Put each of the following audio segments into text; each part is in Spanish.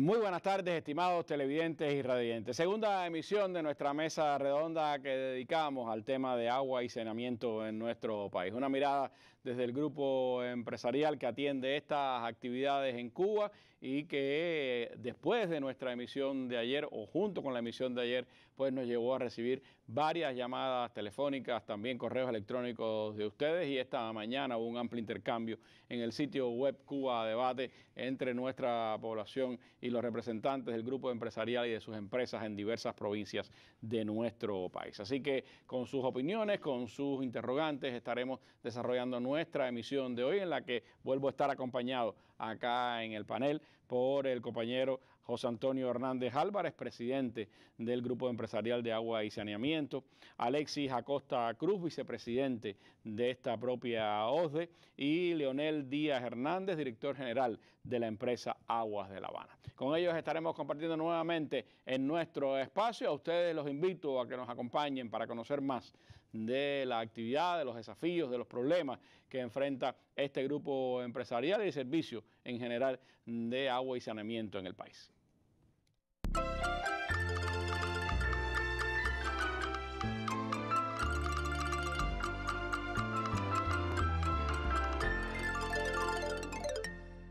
Muy buenas tardes, estimados televidentes y radiantes. Segunda emisión de nuestra mesa redonda que dedicamos al tema de agua y saneamiento en nuestro país. Una mirada desde el grupo empresarial que atiende estas actividades en Cuba y que después de nuestra emisión de ayer o junto con la emisión de ayer, pues nos llevó a recibir varias llamadas telefónicas, también correos electrónicos de ustedes y esta mañana hubo un amplio intercambio en el sitio web Cuba Debate entre nuestra población y los representantes del grupo empresarial y de sus empresas en diversas provincias de nuestro país. Así que con sus opiniones, con sus interrogantes, estaremos desarrollando nuestra emisión de hoy en la que vuelvo a estar acompañado acá en el panel por el compañero José Antonio Hernández Álvarez, presidente del Grupo Empresarial de Agua y Saneamiento, Alexis Acosta Cruz, vicepresidente de esta propia OSDE, y Leonel Díaz Hernández, director general de la empresa Aguas de La Habana. Con ellos estaremos compartiendo nuevamente en nuestro espacio. A ustedes los invito a que nos acompañen para conocer más de la actividad, de los desafíos, de los problemas que enfrenta este grupo empresarial y servicio en general de agua y saneamiento en el país.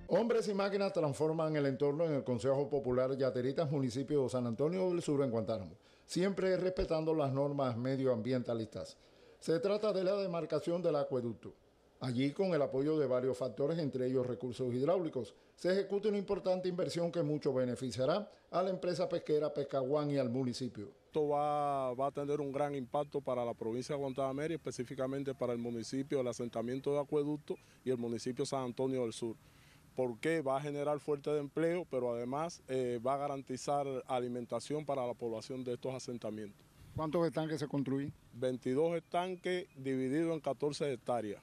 Hombres y máquinas transforman el entorno en el Consejo Popular Yateritas, municipio de San Antonio del Sur, en Guantánamo siempre respetando las normas medioambientalistas. Se trata de la demarcación del acueducto. Allí, con el apoyo de varios factores, entre ellos recursos hidráulicos, se ejecuta una importante inversión que mucho beneficiará a la empresa pesquera Pescaguán y al municipio. Esto va, a tener un gran impacto para la provincia de Guantánamo, y específicamente para el municipio, el asentamiento de acueducto y el municipio San Antonio del Sur porque va a generar fuerte de empleo, pero además eh, va a garantizar alimentación para la población de estos asentamientos. ¿Cuántos estanques se construyen? 22 estanques divididos en 14 hectáreas.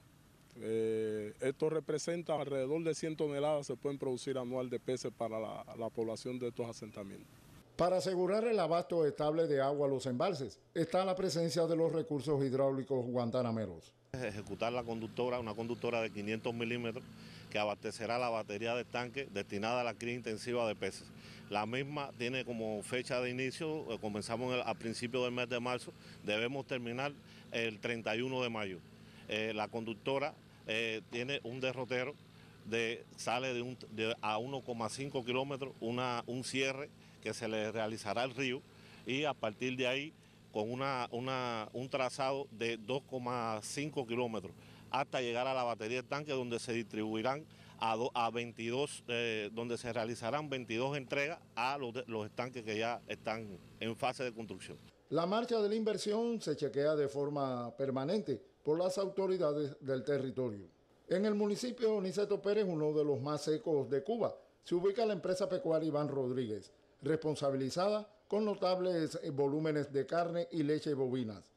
Eh, esto representa alrededor de 100 toneladas se pueden producir anual de peces para la, la población de estos asentamientos. Para asegurar el abasto estable de agua a los embalses, está la presencia de los recursos hidráulicos guantanameros. Ejecutar la conductora, una conductora de 500 milímetros, que abastecerá la batería de tanque destinada a la cría intensiva de peces. La misma tiene como fecha de inicio, eh, comenzamos a principios del mes de marzo, debemos terminar el 31 de mayo. Eh, la conductora eh, tiene un derrotero, sale a 1,5 kilómetros un cierre que se le realizará al río y a partir de ahí con un trazado de 2,5 kilómetros hasta llegar a la batería de tanque donde se distribuirán a, 22, eh, donde se realizarán 22 entregas a los, los estanques que ya están en fase de construcción. La marcha de la inversión se chequea de forma permanente por las autoridades del territorio. En el municipio Niceto Pérez, uno de los más secos de Cuba, se ubica la empresa pecuaria Iván Rodríguez, responsabilizada con notables volúmenes de carne y leche bobinas.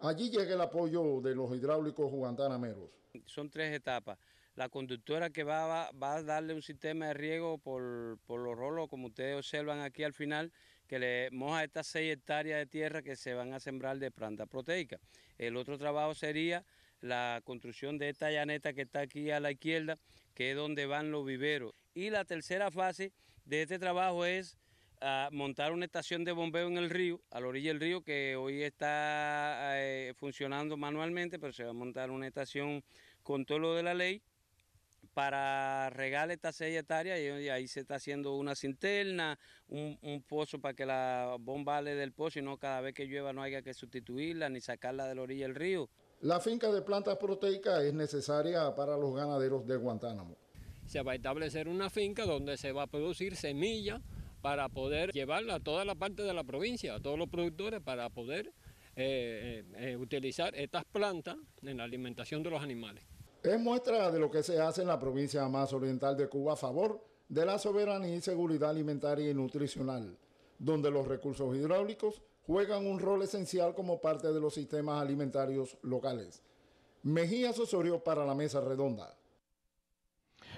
Allí llega el apoyo de los hidráulicos meros. Son tres etapas. La conductora que va, va a darle un sistema de riego por, por, los rolos, como ustedes observan aquí al final, que le moja estas seis hectáreas de tierra que se van a sembrar de planta proteica. El otro trabajo sería la construcción de esta llaneta que está aquí a la izquierda, que es donde van los viveros. Y la tercera fase de este trabajo es a montar una estación de bombeo en el río, a la orilla del río, que hoy está eh, funcionando manualmente, pero se va a montar una estación con todo lo de la ley para regar estas 6 hectáreas y ahí se está haciendo una cinterna, un, pozo para que la bomba ale del pozo y no cada vez que llueva no haya que sustituirla ni sacarla de la orilla del río. La finca de plantas proteicas es necesaria para los ganaderos de Guantánamo. Se va a establecer una finca donde se va a producir semilla para poder llevarla a toda la parte de la provincia, a todos los productores, para poder eh, eh, eh, utilizar estas plantas en la alimentación de los animales. Es muestra de lo que se hace en la provincia más oriental de Cuba a favor de la soberanía y seguridad alimentaria y nutricional, donde los recursos hidráulicos juegan un rol esencial como parte de los sistemas alimentarios locales. Mejía Osorio para la Mesa Redonda.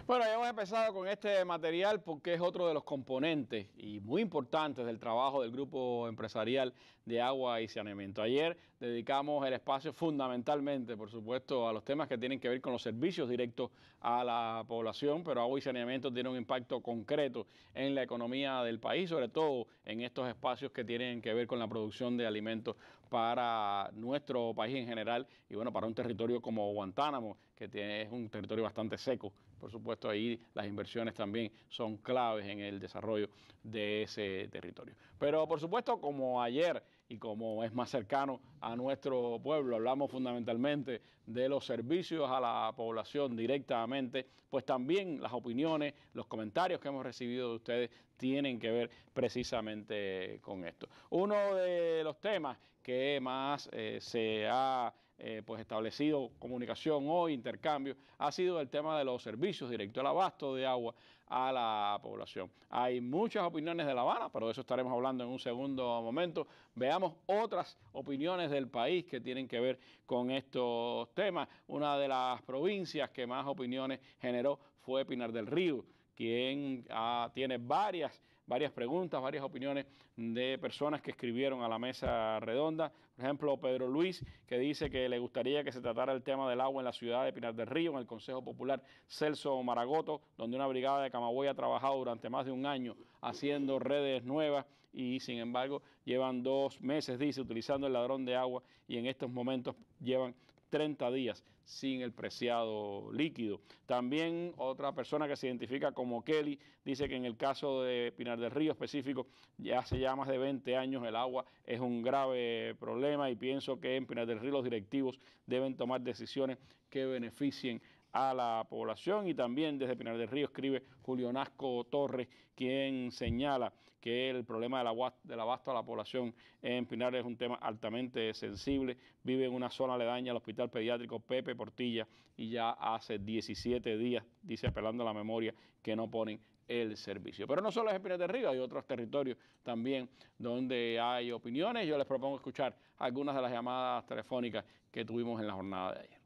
Bueno, ya hemos empezado con este material porque es otro de los componentes y muy importantes del trabajo del Grupo Empresarial de Agua y Saneamiento. Ayer dedicamos el espacio fundamentalmente, por supuesto, a los temas que tienen que ver con los servicios directos a la población, pero agua y saneamiento tiene un impacto concreto en la economía del país, sobre todo en estos espacios que tienen que ver con la producción de alimentos para nuestro país en general y bueno, para un territorio como Guantánamo, que tiene, es un territorio bastante seco por supuesto, ahí las inversiones también son claves en el desarrollo de ese territorio. Pero, por supuesto, como ayer y como es más cercano a nuestro pueblo, hablamos fundamentalmente de los servicios a la población directamente, pues también las opiniones, los comentarios que hemos recibido de ustedes tienen que ver precisamente con esto. Uno de los temas que más eh, se ha eh, pues establecido comunicación o intercambio, ha sido el tema de los servicios directo al abasto de agua a la población. Hay muchas opiniones de La Habana, pero de eso estaremos hablando en un segundo momento. Veamos otras opiniones del país que tienen que ver con estos temas. Una de las provincias que más opiniones generó fue Pinar del Río, quien ah, tiene varias varias preguntas, varias opiniones de personas que escribieron a la mesa redonda. Por ejemplo, Pedro Luis, que dice que le gustaría que se tratara el tema del agua en la ciudad de Pinar del Río, en el Consejo Popular Celso Maragoto, donde una brigada de Camagüey ha trabajado durante más de un año haciendo redes nuevas y sin embargo llevan dos meses, dice, utilizando el ladrón de agua y en estos momentos llevan 30 días sin el preciado líquido. También otra persona que se identifica como Kelly dice que en el caso de Pinar del Río específico, ya hace ya más de 20 años el agua es un grave problema y pienso que en Pinar del Río los directivos deben tomar decisiones que beneficien a la población y también desde Pinar del Río escribe Julio Nasco Torres, quien señala que el problema del, agua, del abasto a la población en Pinar es un tema altamente sensible, vive en una zona aledaña al Hospital Pediátrico Pepe Portilla y ya hace 17 días, dice apelando a la memoria, que no ponen el servicio. Pero no solo es Pinar del Río, hay otros territorios también donde hay opiniones. Yo les propongo escuchar algunas de las llamadas telefónicas que tuvimos en la jornada de ayer.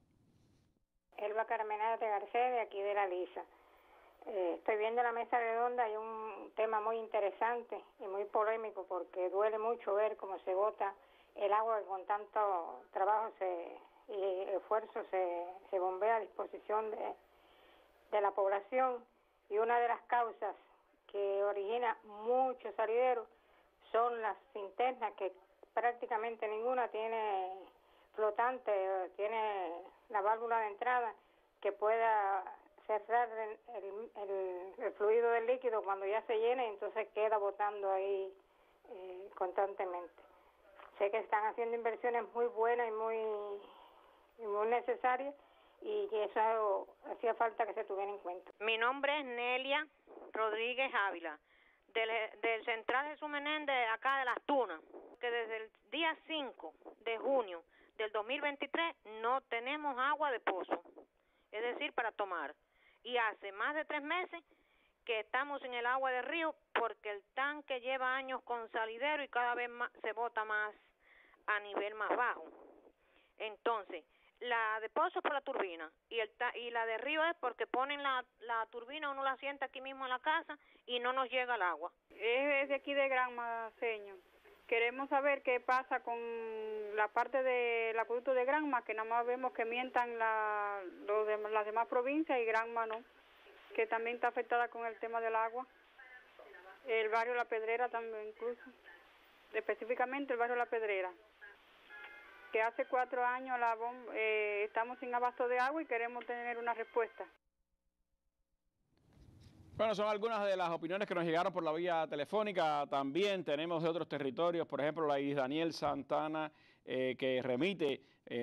Elba Carmenada de Garcés, de aquí de la Lisa. Eh, estoy viendo la mesa redonda, hay un tema muy interesante y muy polémico porque duele mucho ver cómo se bota el agua que con tanto trabajo y esfuerzo se, bombea a disposición de, la población y una de las causas que origina muchos salideros son las cinternas que prácticamente ninguna tiene flotante, eh, tiene la válvula de entrada que pueda cerrar el, fluido del líquido cuando ya se llene y entonces queda botando ahí eh, constantemente. Sé que están haciendo inversiones muy buenas y muy, muy necesarias y que eso hacía falta que se tuviera en cuenta. Mi nombre es Nelia Rodríguez Ávila, del, del Central Jesús Menéndez, acá de Las Tunas, que desde el día 5 de junio del 2023 no tenemos agua de pozo, es decir, para tomar. Y hace más de tres meses que estamos en el agua de río porque el tanque lleva años con salidero y cada vez más, se bota más a nivel más bajo. Entonces, la de pozo es por la turbina y, el y la de río es porque ponen la, la turbina, uno la sienta aquí mismo en la casa y no nos llega el agua. Es de aquí de Gran Maceño queremos saber qué pasa con la parte del acueducto de Granma, que nada más vemos que mientan las demás provincias y Granma no, que también está afectada con el tema del agua. El barrio La Pedrera también incluso, específicamente el barrio La Pedrera, que hace cuatro años la eh, estamos sin abasto de agua y queremos tener una respuesta. Bueno, son algunas de las opiniones que nos llegaron por la vía telefónica. También tenemos de otros territorios, por ejemplo, la Daniel Santana, eh, que remite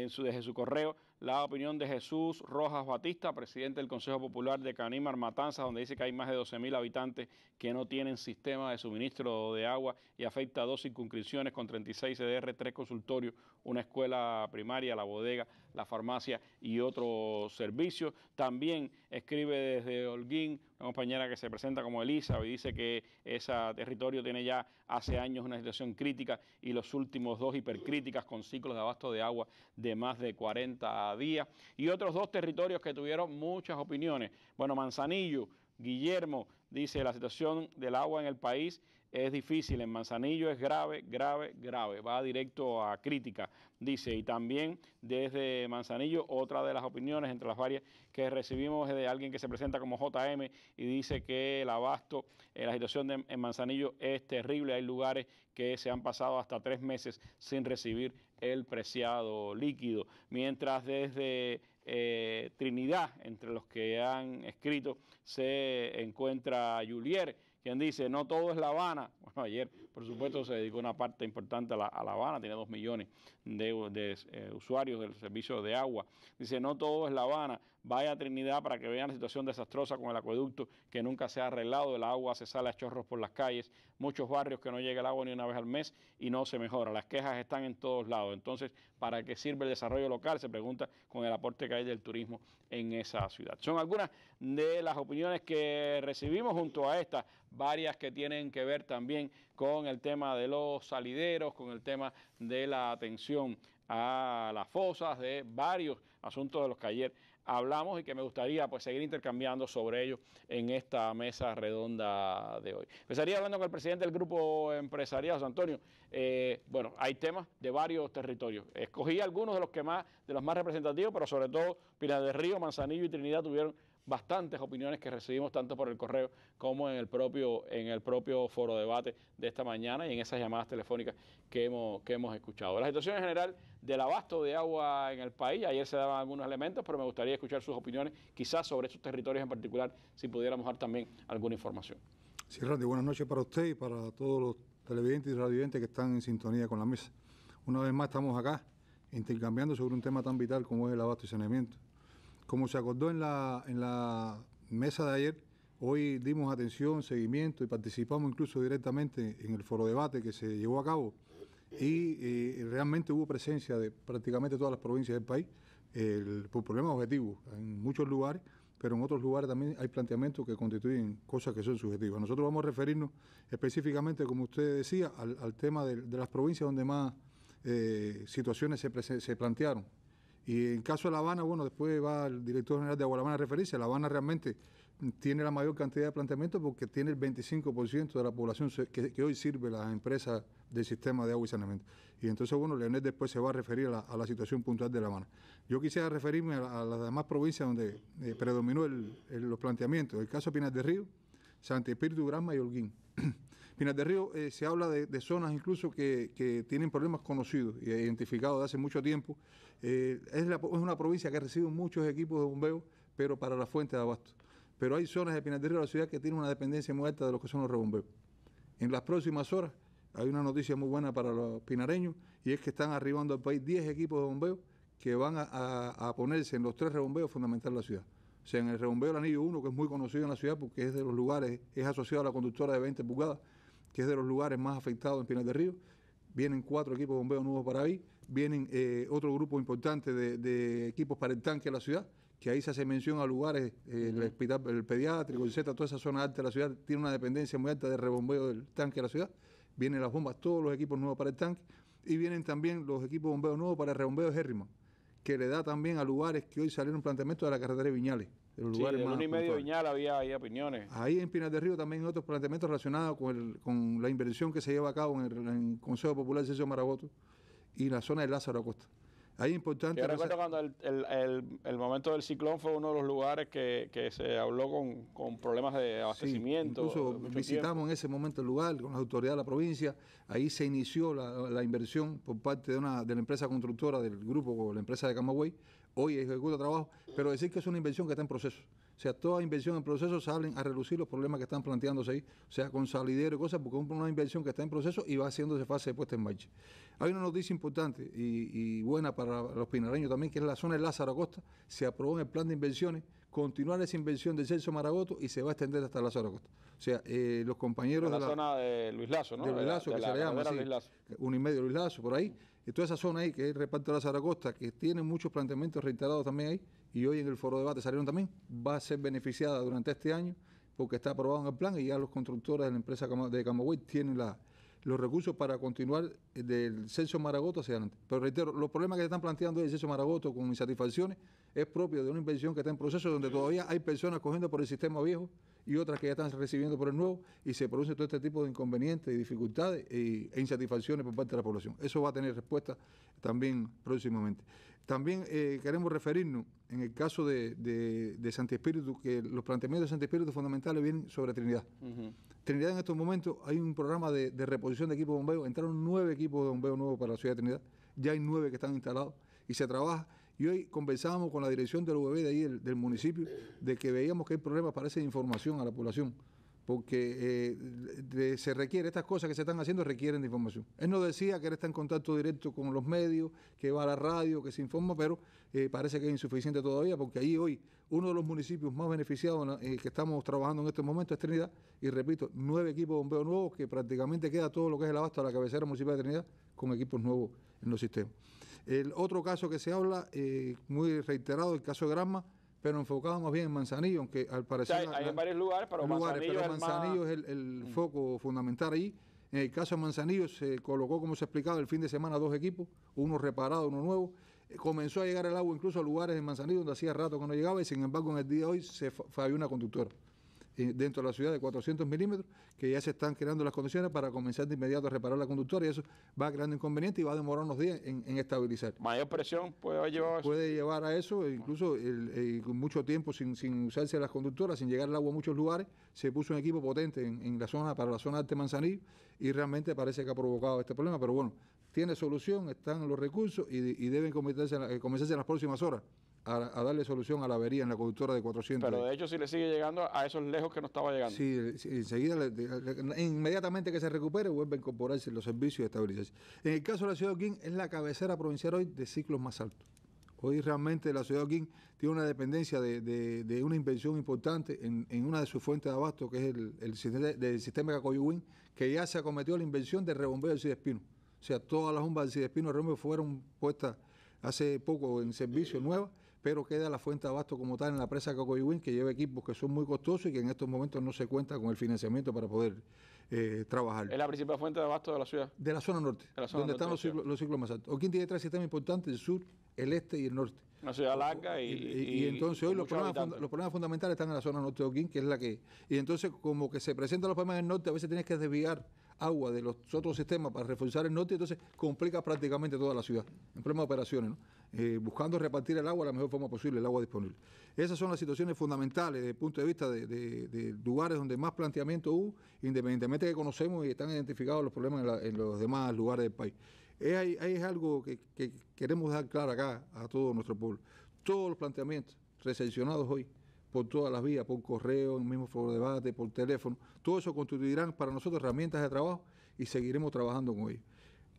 su, desde su correo la opinión de Jesús Rojas Batista, presidente del Consejo Popular de Canímar Matanzas, donde dice que hay más de 12.000 habitantes que no tienen sistema de suministro de agua y afecta a dos circunscripciones con 36 CDR, tres consultorios, una escuela primaria, la bodega, la farmacia y otros servicios. También escribe desde Holguín una compañera que se presenta como Elisa... y dice que ese territorio tiene ya hace años una situación crítica y los últimos dos hipercríticas con ciclos de abasto de agua de más de 40 días. Y otros dos territorios que tuvieron muchas opiniones. Bueno, Manzanillo, Guillermo dice, la situación del agua en el país es difícil, en Manzanillo es grave, grave, grave, va directo a crítica, dice, y también desde Manzanillo otra de las opiniones entre las varias que recibimos es de alguien que se presenta como JM y dice que el abasto, eh, la situación en Manzanillo es terrible, hay lugares que se han pasado hasta tres meses sin recibir el preciado líquido. Mientras desde eh, Trinidad, entre los que han escrito, se encuentra Julier, quien dice, no todo es La Habana. Bueno, ayer, por supuesto, se dedicó una parte importante a La, Habana, tiene dos millones de, eh, usuarios del servicio de agua. Dice, no todo es La Habana vaya a Trinidad para que vean la situación desastrosa con el acueducto que nunca se ha arreglado, el agua se sale a chorros por las calles, muchos barrios que no llega el agua ni una vez al mes y no se mejora, las quejas están en todos lados. Entonces, ¿para qué sirve el desarrollo local? Se pregunta con el aporte que hay del turismo en esa ciudad. Son algunas de las opiniones que recibimos junto a estas, varias que tienen que ver también con el tema de los salideros, con el tema de la atención a las fosas, de varios asuntos de los que ayer hablamos y que me gustaría pues seguir intercambiando sobre ello en esta mesa redonda de hoy. Empezaría hablando con el presidente del grupo empresarial, Antonio. Eh, bueno, hay temas de varios territorios. Escogí algunos de los que más, de los más representativos, pero sobre todo Pinar del Río, Manzanillo y Trinidad tuvieron bastantes opiniones que recibimos tanto por el correo como en el propio, en el propio foro debate de esta mañana y en esas llamadas telefónicas que hemos, que hemos escuchado. La situación en general del abasto de agua en el país, ayer se daban algunos elementos, pero me gustaría escuchar sus opiniones quizás sobre estos territorios en particular, si pudiéramos dar también alguna información. Sí, Randy, buenas noches para usted y para todos los televidentes y radiovidentes que están en sintonía con la mesa. Una vez más estamos acá intercambiando sobre un tema tan vital como es el abasto y saneamiento. Como se acordó en la, mesa de ayer, hoy dimos atención, seguimiento y participamos incluso directamente en el foro debate que se llevó a cabo y eh, realmente hubo presencia de prácticamente todas las provincias del país por problemas objetivos en muchos lugares, pero en otros lugares también hay planteamientos que constituyen cosas que son subjetivas. Nosotros vamos a referirnos específicamente, como usted decía, al, tema de, las provincias donde más eh, situaciones se plantearon y en caso de La Habana, bueno, después va el director general de La Agua Habana a referirse. La Habana realmente tiene la mayor cantidad de planteamientos porque tiene el 25% de la población que, hoy sirve la empresa del sistema de agua y saneamiento. Y entonces, bueno, Leonel después se va a referir a la, situación puntual de La Habana. Yo quisiera referirme a, las demás provincias donde eh, predominó los planteamientos. El caso Pinar de Río, Santa Espíritu, Granma y Holguín. Pinar de Río eh, se habla de, zonas incluso que, tienen problemas conocidos y identificados de hace mucho tiempo. Eh, es, una provincia que recibe muchos equipos de bombeo, pero para la fuente de abasto. Pero hay zonas de Pinar de Río de la ciudad que tienen una dependencia muy alta de lo que son los rebombeos. En las próximas horas hay una noticia muy buena para los pinareños y es que están arribando al país 10 equipos de bombeo que van a, ponerse en los tres rebombeos fundamentales de la ciudad. O sea, en el rebombeo del anillo 1, que es muy conocido en la ciudad porque es de los lugares, es asociado a la conductora de 20 pulgadas, que es de los lugares más afectados en Pinar del Río. Vienen cuatro equipos de bombeo nuevos para ahí, vienen eh, otro grupo importante de, equipos para el tanque de la ciudad, que ahí se hace mención a lugares, eh, el hospital, pediátrico, etcétera, toda esa zona alta de la ciudad tiene una dependencia muy alta de rebombeo del tanque de la ciudad. Vienen las bombas, todos los equipos nuevos para el tanque, y vienen también los equipos de bombeo nuevos para el rebombeo de Herriman, que le da también a lugares que hoy salieron planteamiento de la carretera de Viñales de el sí, y medio Viñal había, había, opiniones. Ahí en Pinar de Río también hay otros planteamientos relacionados con, la inversión que se lleva a cabo en el, Consejo Popular de sesión Maragoto y la zona de Lázaro Acosta. Ahí importante. Yo recuerdo cuando el, momento del ciclón fue uno de los lugares que, se habló con, problemas de abastecimiento. incluso visitamos en ese momento el lugar con las autoridades de la provincia. Ahí se inició la, la inversión por parte de, una, de la empresa constructora del grupo, la empresa de Camagüey, hoy ejecuta trabajo, pero decir que es una inversión que está en proceso. O sea, toda inversión en proceso salen a relucir los problemas que están planteándose ahí, o sea, con salidero y cosas, porque es una inversión que está en proceso y va haciéndose fase de puesta en marcha. Hay una noticia importante y, buena para los pinareños también, que es la zona de Lázaro Costa. Se aprobó en el plan de inversiones continuar esa inversión de Celso Maragoto y se va a extender hasta Lázaro Costa. O sea, eh, los compañeros... de la zona de Luis Lazo, ¿no? De Luis Lazo, que se un y medio Luis Lazo, por ahí. Y toda esa zona ahí, que es el reparto de la Zaragoza, que tiene muchos planteamientos reiterados también ahí, y hoy en el foro de debate salieron también, va a ser beneficiada durante este año porque está aprobado en el plan y ya los constructores de la empresa de Camagüey tienen la, los recursos para continuar eh, del censo Maragoto hacia adelante. Pero reitero, los problemas que se están planteando el censo Maragoto con insatisfacciones es propio de una inversión que está en proceso donde todavía hay personas cogiendo por el sistema viejo y otras que ya están recibiendo por el nuevo y se produce todo este tipo de inconvenientes y dificultades eh, e, insatisfacciones por parte de la población. Eso va a tener respuesta también próximamente. También eh, queremos referirnos en el caso de, de, Santi Espíritu, que los planteamientos de Santi Espíritu fundamentales vienen sobre Trinidad. Trinidad en estos momentos hay un programa de, reposición de equipos de bombeo. Entraron nueve equipos de bombeo nuevos para la ciudad de Trinidad. Ya hay nueve que están instalados y se trabaja. Y hoy conversábamos con la dirección del UBB de ahí, del, del municipio, de que veíamos que hay problemas para esa información a la población porque eh, se requiere, estas cosas que se están haciendo requieren de información. Él nos decía que él está en contacto directo con los medios, que va a la radio, que se informa, pero eh, parece que es insuficiente todavía, porque ahí hoy uno de los municipios más beneficiados el eh, que estamos trabajando en este momento es Trinidad, y repito, nueve equipos de bombeo nuevos, que prácticamente queda todo lo que es el abasto a la cabecera municipal de Trinidad con equipos nuevos en los sistemas. El otro caso que se habla, muy reiterado, el caso de Granma, pero enfocábamos bien en Manzanillo, aunque al parecer... hay varios lugares, pero Manzanillo, Manzanillo es, el, mm. foco fundamental ahí. En el caso de Manzanillo se colocó, como se ha explicado, el fin de semana dos equipos, uno reparado, uno nuevo. Eh, comenzó a llegar el agua incluso a lugares en Manzanillo donde hacía rato que no llegaba y sin embargo en el día de hoy se falló una conductora. Eh, dentro de la ciudad de 400 milímetros, que ya se están creando las condiciones para comenzar de inmediato a reparar la conductora y eso va creando inconveniente y va a demorar unos días en, estabilizar. ¿Mayor presión puede llevar a eso? Puede llevar a eso, e incluso con mucho tiempo sin, sin, usarse las conductoras, sin llegar el agua a muchos lugares, se puso un equipo potente en, la zona, para la zona de Alte Manzanillo y realmente parece que ha provocado este problema, pero bueno, tiene solución, están los recursos y, y deben comenzarse eh, en las próximas horas a, darle solución a la avería en la conductora de 400. Pero de hecho, si le sigue llegando a esos lejos que no estaba llegando. Sí, enseguida, inmediatamente que se recupere, vuelve a incorporarse los servicios de estabilización. En el caso de la ciudad de Oquín, es la cabecera provincial hoy de ciclos más altos. Hoy realmente la ciudad de Oquín tiene una dependencia de, una invención importante en, una de sus fuentes de abasto, que es el, sistema, Cacoyuín, que ya se acometió la invención de rebombeo del espino O sea, todas las bombas del Cidespino de fueron puestas hace poco en servicio nueva pero queda la fuente de abasto como tal en la presa Cacoyuín, que lleva equipos que son muy costosos y que en estos momentos no se cuenta con el financiamiento para poder eh, trabajar. ¿Es la principal fuente de abasto de la ciudad? De la zona norte, donde están los ciclos, más altos. Oquín tiene tres sistemas importantes, el sur, el este y el norte. Una ciudad larga y... Y, entonces hoy los problemas, fundamentales están en la zona norte de Oquín, que es la que... Y entonces como que se presentan los problemas del norte, a veces tienes que desviar agua de los otros sistemas para reforzar el norte, entonces complica prácticamente toda la ciudad, en problemas de operaciones, eh, buscando repartir el agua de la mejor forma posible, el agua disponible. Esas son las situaciones fundamentales desde el punto de vista de, lugares donde más planteamiento hubo, independientemente que conocemos y están identificados los problemas en, los demás lugares del país. Es, es algo que, queremos dar claro acá a todo nuestro pueblo. Todos los planteamientos recepcionados hoy por todas las vías, por correo, en el mismo foro de debate, por teléfono. Todo eso constituirán para nosotros herramientas de trabajo y seguiremos trabajando con ellos.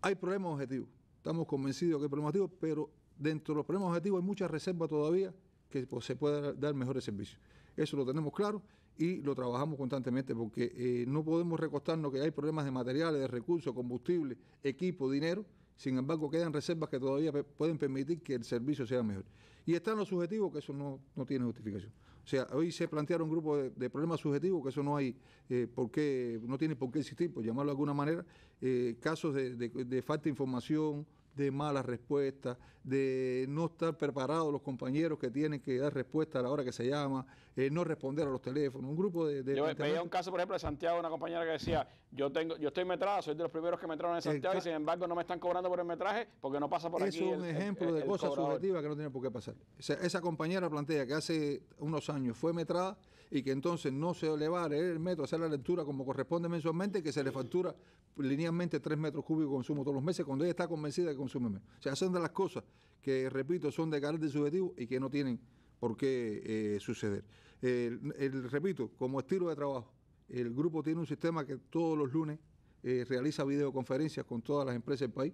Hay problemas objetivos, estamos convencidos que hay problemas objetivos, pero dentro de los problemas objetivos hay muchas reservas todavía que pues, se pueda dar mejores servicios. Eso lo tenemos claro y lo trabajamos constantemente porque eh, no podemos recostarnos que hay problemas de materiales, de recursos, combustible, equipo, dinero. Sin embargo, quedan reservas que todavía pueden permitir que el servicio sea mejor. Y están los subjetivos, que eso no tiene justificación. O sea, hoy se plantearon un grupo de, problemas subjetivos, que eso no hay eh, por no tiene por qué existir, por llamarlo de alguna manera, eh, casos de, falta de información, de malas respuestas, de no estar preparados los compañeros que tienen que dar respuesta a la hora que se llama, eh, no responder a los teléfonos, un grupo de... yo veía un caso, por ejemplo, de Santiago, una compañera que decía, yo tengo yo estoy metrada, soy de los primeros que metraron en Santiago y sin embargo no me están cobrando por el metraje porque no pasa por eso aquí. Eso es un ejemplo de cosas subjetivas que no tienen por qué pasar. esa compañera plantea que hace unos años fue metrada y que entonces no se elevar el metro, hacer la lectura como corresponde mensualmente, que se le factura linealmente tres metros cúbicos de consumo todos los meses cuando ella está convencida de que consume menos. O sea, son de las cosas que, repito, son de carácter subjetivo y que no tienen por qué eh, suceder. el, repito, como estilo de trabajo, el grupo tiene un sistema que todos los lunes eh, realiza videoconferencias con todas las empresas del país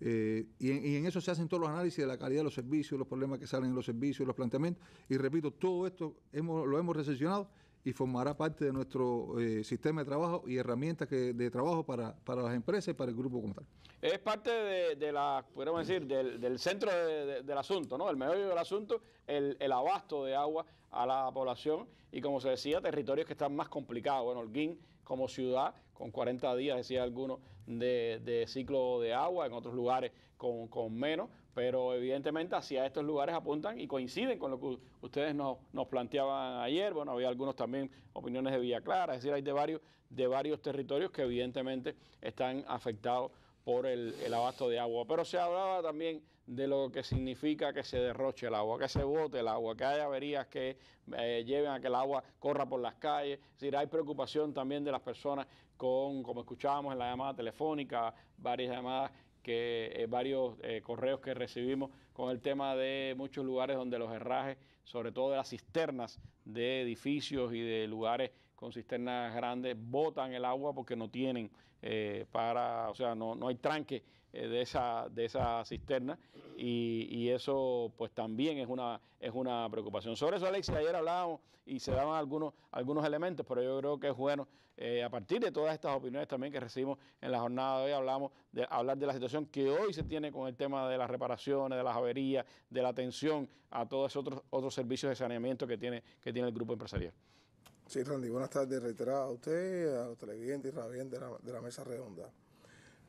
eh, y, en, eso se hacen todos los análisis de la calidad de los servicios, los problemas que salen en los servicios, los planteamientos. Y repito, todo esto hemos, lo hemos recepcionado y formará parte de nuestro eh, sistema de trabajo y herramientas de trabajo para, las empresas y para el grupo como tal. Es parte de, la, podemos decir, del, centro del asunto, ¿no? El medio del asunto, el, abasto de agua a la población y, como se decía, territorios que están más complicados. Bueno, Holguín como ciudad, con 40 días, decía alguno de, ciclo de agua, en otros lugares con, menos, pero evidentemente hacia estos lugares apuntan y coinciden con lo que ustedes nos, nos planteaban ayer. Bueno, había algunos también opiniones de Villa Clara, es decir, hay de varios, de varios territorios que evidentemente están afectados por el, abasto de agua. Pero se hablaba también de lo que significa que se derroche el agua, que se bote el agua, que haya averías que eh, lleven a que el agua corra por las calles. Es decir, hay preocupación también de las personas con, como escuchábamos en la llamada telefónica, varias llamadas que eh, varios eh, correos que recibimos con el tema de muchos lugares donde los herrajes, sobre todo de las cisternas de edificios y de lugares con cisternas grandes, botan el agua porque no tienen eh, para, o sea, no, hay tranque eh, de, esa, de esa cisterna y, eso pues también es una, es una preocupación. Sobre eso, Alexis ayer hablábamos y se daban algunos, algunos elementos, pero yo creo que es bueno, eh, a partir de todas estas opiniones también que recibimos en la jornada de hoy, hablamos de hablar de la situación que hoy se tiene con el tema de las reparaciones, de las averías, de la atención a todos esos otros, otros servicios de saneamiento que tiene, que tiene el grupo empresarial. Sí, Randy, buenas tardes, Reiterado a usted, a los televidentes y a de la, mesa redonda.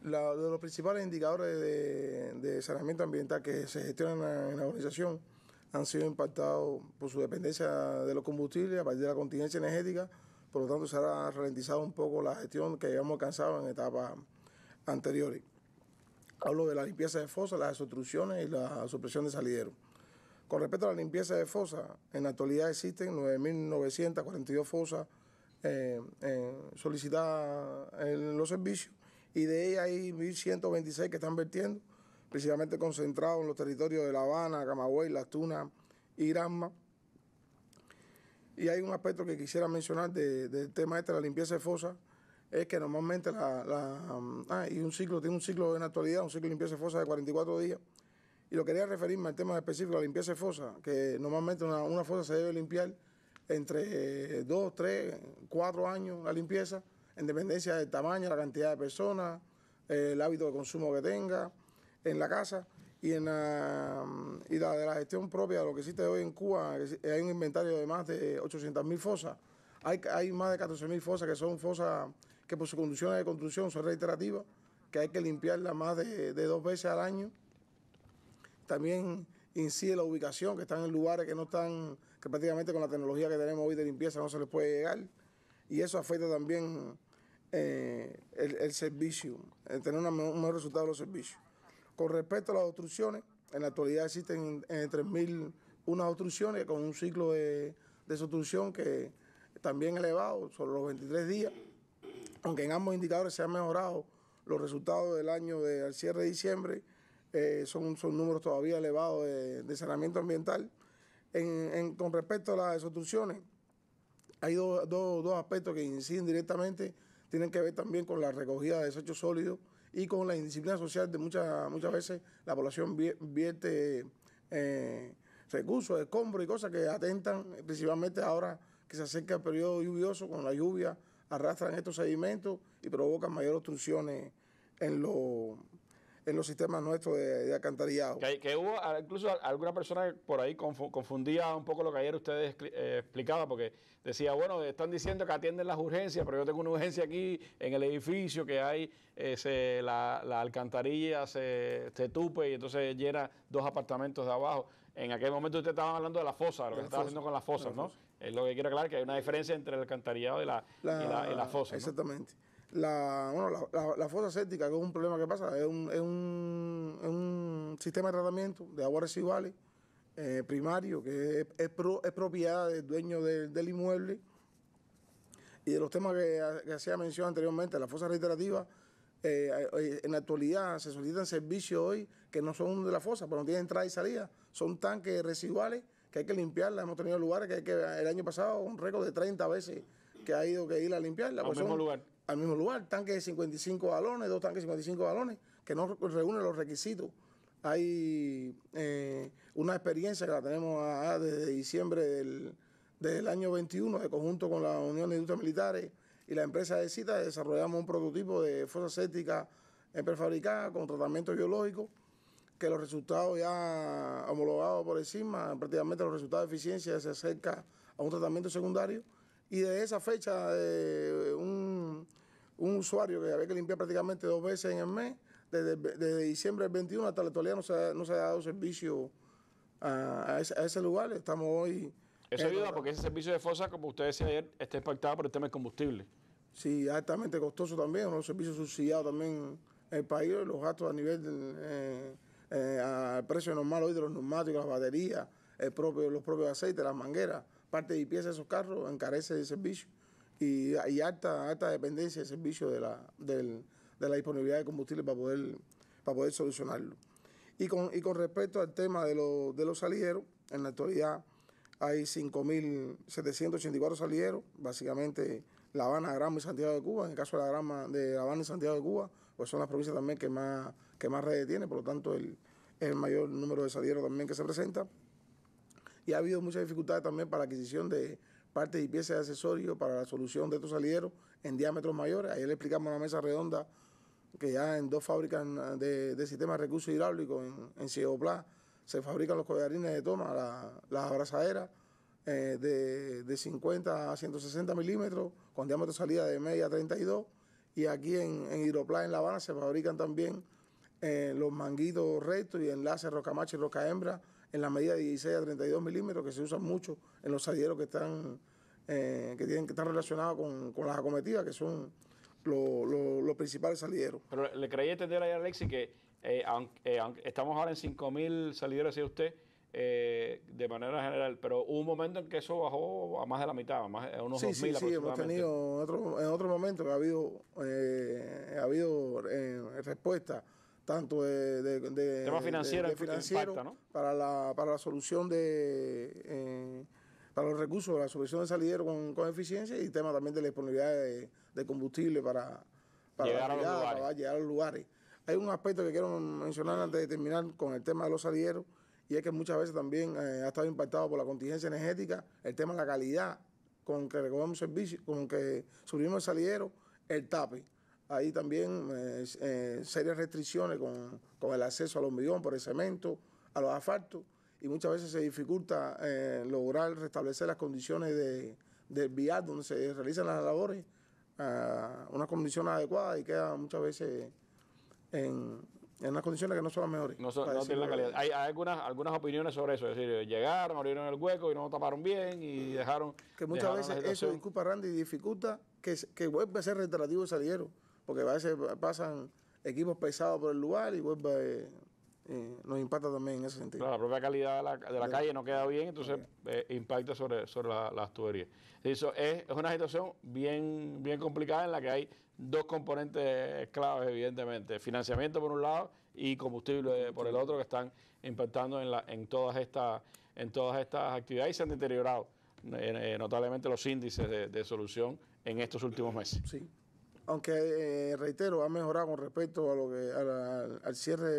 los principales indicadores de, saneamiento ambiental que se gestionan en la organización han sido impactados por su dependencia de los combustibles a partir de la contingencia energética, por lo tanto se ha ralentizado un poco la gestión que habíamos alcanzado en etapas anteriores. Hablo de la limpieza de fosas, las obstrucciones y la supresión de salideros. Con respecto a la limpieza de fosas, en la actualidad existen 9.942 fosas eh, eh, solicitadas en los servicios y de ellas hay 1.126 que están vertiendo, principalmente concentrados en los territorios de La Habana, Camagüey, Las Tunas y Granma. Y hay un aspecto que quisiera mencionar del tema este de la limpieza de fosas, es que normalmente la, ah, y un ciclo, tiene un ciclo en la actualidad, un ciclo de limpieza de fosas de 44 días, y lo quería referirme al tema específico, la limpieza de fosa, que normalmente una, fosa se debe limpiar entre dos, tres, cuatro años la limpieza, en dependencia del tamaño, la cantidad de personas, el hábito de consumo que tenga en la casa y en la, de la gestión propia, lo que existe hoy en Cuba, hay un inventario de más de 800.000 fosas. Hay, hay más de 14.000 fosas que son fosas que por sus condiciones de construcción son reiterativas, que hay que limpiarlas más de dos veces al año también incide la ubicación, que están en lugares que no están, que prácticamente con la tecnología que tenemos hoy de limpieza no se les puede llegar. Y eso afecta también eh, el, servicio, el eh, tener un mejor resultado de los servicios. Con respecto a las obstrucciones, en la actualidad existen 3.000 unas obstrucciones con un ciclo de, de obstrucción que también elevado sobre los 23 días, aunque en ambos indicadores se han mejorado los resultados del año de, al cierre de diciembre eh, son, números todavía elevados de, de saneamiento ambiental. con respecto a las obstrucciones hay dos aspectos que inciden directamente, tienen que ver también con la recogida de desechos sólidos y con la indisciplina social de muchas, muchas veces la población vierte eh, recursos, escombros y cosas que atentan, principalmente ahora que se acerca el periodo lluvioso, con la lluvia arrastran estos sedimentos y provocan mayores obstrucciones en los en los sistemas nuestros de, alcantarillado. Que, hubo incluso alguna persona por ahí confundía un poco lo que ayer ustedes eh, explicaba, porque decía, bueno, están diciendo que atienden las urgencias, pero yo tengo una urgencia aquí en el edificio que hay, eh, la, alcantarilla se, tupe y entonces llena dos apartamentos de abajo. En aquel momento usted estaban hablando de la fosa, lo que estaba haciendo con las fosas, ¿no? Es lo que quiero aclarar, que hay una diferencia entre el alcantarillado y la, fosa. Exactamente la, bueno, la, fosa séptica, que es un problema que pasa, es un, es un, sistema de tratamiento de aguas residuales eh, primario que es, propiedad del dueño del inmueble. Y de los temas que, hacía mención anteriormente, la fosa reiterativa, eh, eh, en la actualidad se solicitan servicios hoy que no son de la fosa, pero no tienen entrada y salida, son tanques residuales que hay que limpiarla. Hemos tenido lugares que que, el año pasado, un récord de 30 veces que ha ido que ir a limpiarla. Pues mismo lugar al mismo lugar, tanque de 55 balones... dos tanques de 55 balones... que no reúnen los requisitos. Hay eh, una experiencia que la tenemos desde diciembre del, del, año 21, de conjunto con la Unión de Industrias Militares y la empresa de CITA, desarrollamos un prototipo de fosa séptica prefabricada con tratamiento biológico, que los resultados ya homologados por encima, prácticamente los resultados de eficiencia se acerca a un tratamiento secundario. Y de esa fecha, de un un usuario que había que limpiar prácticamente dos veces en el mes, desde, diciembre del 21 hasta la actualidad no se ha, dado servicio a, ese, lugar. Estamos hoy... Eso ayuda porque ese servicio de fosa, como usted decía ayer, está impactado por el tema de combustible. Sí, altamente costoso también, Unos servicios subsidiados también en el país, los gastos a nivel eh, eh al precio normal hoy de los neumáticos, las baterías, el propio, los propios aceites, las mangueras, parte y pieza de esos carros encarece el servicio y hay alta, alta dependencia de servicio de la, de la disponibilidad de combustible para poder, para poder solucionarlo. Y con, y con respecto al tema de, los salieros, en la actualidad hay 5.784 salieros, básicamente La Habana, Grama y Santiago de Cuba. En el caso de La Grama, de La Habana y Santiago de Cuba, pues son las provincias también que más, que más redes tiene, por lo tanto el, el mayor número de salieros también que se presenta. Y ha habido muchas dificultades también para la adquisición de, partes y piezas de accesorio para la solución de estos salideros en diámetros mayores. Ayer le explicamos una mesa redonda que ya en dos fábricas de, de sistemas de recursos hidráulicos en, en se fabrican los collarines de toma, las abrazaderas eh, de, 50 a 160 milímetros con diámetro de salida de media 32 y aquí en, en Hidroplá, en La Habana, se fabrican también eh, los manguitos rectos y enlaces rocamacho y roca hembra en la medida de 16 a 32 milímetros que se usan mucho en los salieros que están, eh, que tienen, que estar relacionados con, las acometidas, que son los principales salideros. Pero le creí entender ahí Alexi, que eh, eh, estamos ahora en 5.000 salideros, decía usted, de manera general, pero hubo un momento en que eso bajó a más de la mitad, a, más, unos sí, 2.000 sí, Sí, hemos tenido en otro, momento ha habido, ha habido respuesta tanto de, de, tema financiero, para, la, para la solución de... Eh, para los recursos la solución de salidero con, eficiencia y tema también de la disponibilidad de, combustible para, para, llegar, a los lugares. Hay un aspecto que quiero mencionar antes de terminar con el tema de los salideros y es que muchas veces también eh, ha estado impactado por la contingencia energética, el tema de la calidad con que recogemos servicio con que subimos el salidero, el tape. Hay también eh, eh, serias restricciones con, el acceso al hormigón por el cemento, a los asfaltos, y muchas veces se dificulta eh, lograr restablecer las condiciones de, del vial donde se realizan las labores a unas condiciones adecuadas y queda muchas veces en, en unas condiciones que no son las mejores. No, la calidad. Hay, algunas, algunas opiniones sobre eso, es decir, llegaron, abrieron el hueco y no taparon bien y dejaron... Que muchas veces eso, disculpa Randy, dificulta que, que vuelva a ser reiterativo el saliero porque a veces pasan equipos pesados por el lugar y vuelve... Eh, eh, nos impacta también en ese sentido. la propia calidad de la, calle no queda bien, entonces eh, impacta sobre, sobre las tuberías. Eso es, es, una situación bien, bien complicada en la que hay dos componentes claves, evidentemente. Financiamiento por un lado y combustible por el otro que están impactando en, la, en, todas, estas, en todas estas actividades y se han deteriorado notablemente los índices de, de solución en estos últimos meses. Sí aunque eh, reitero, ha mejorado con respecto al cierre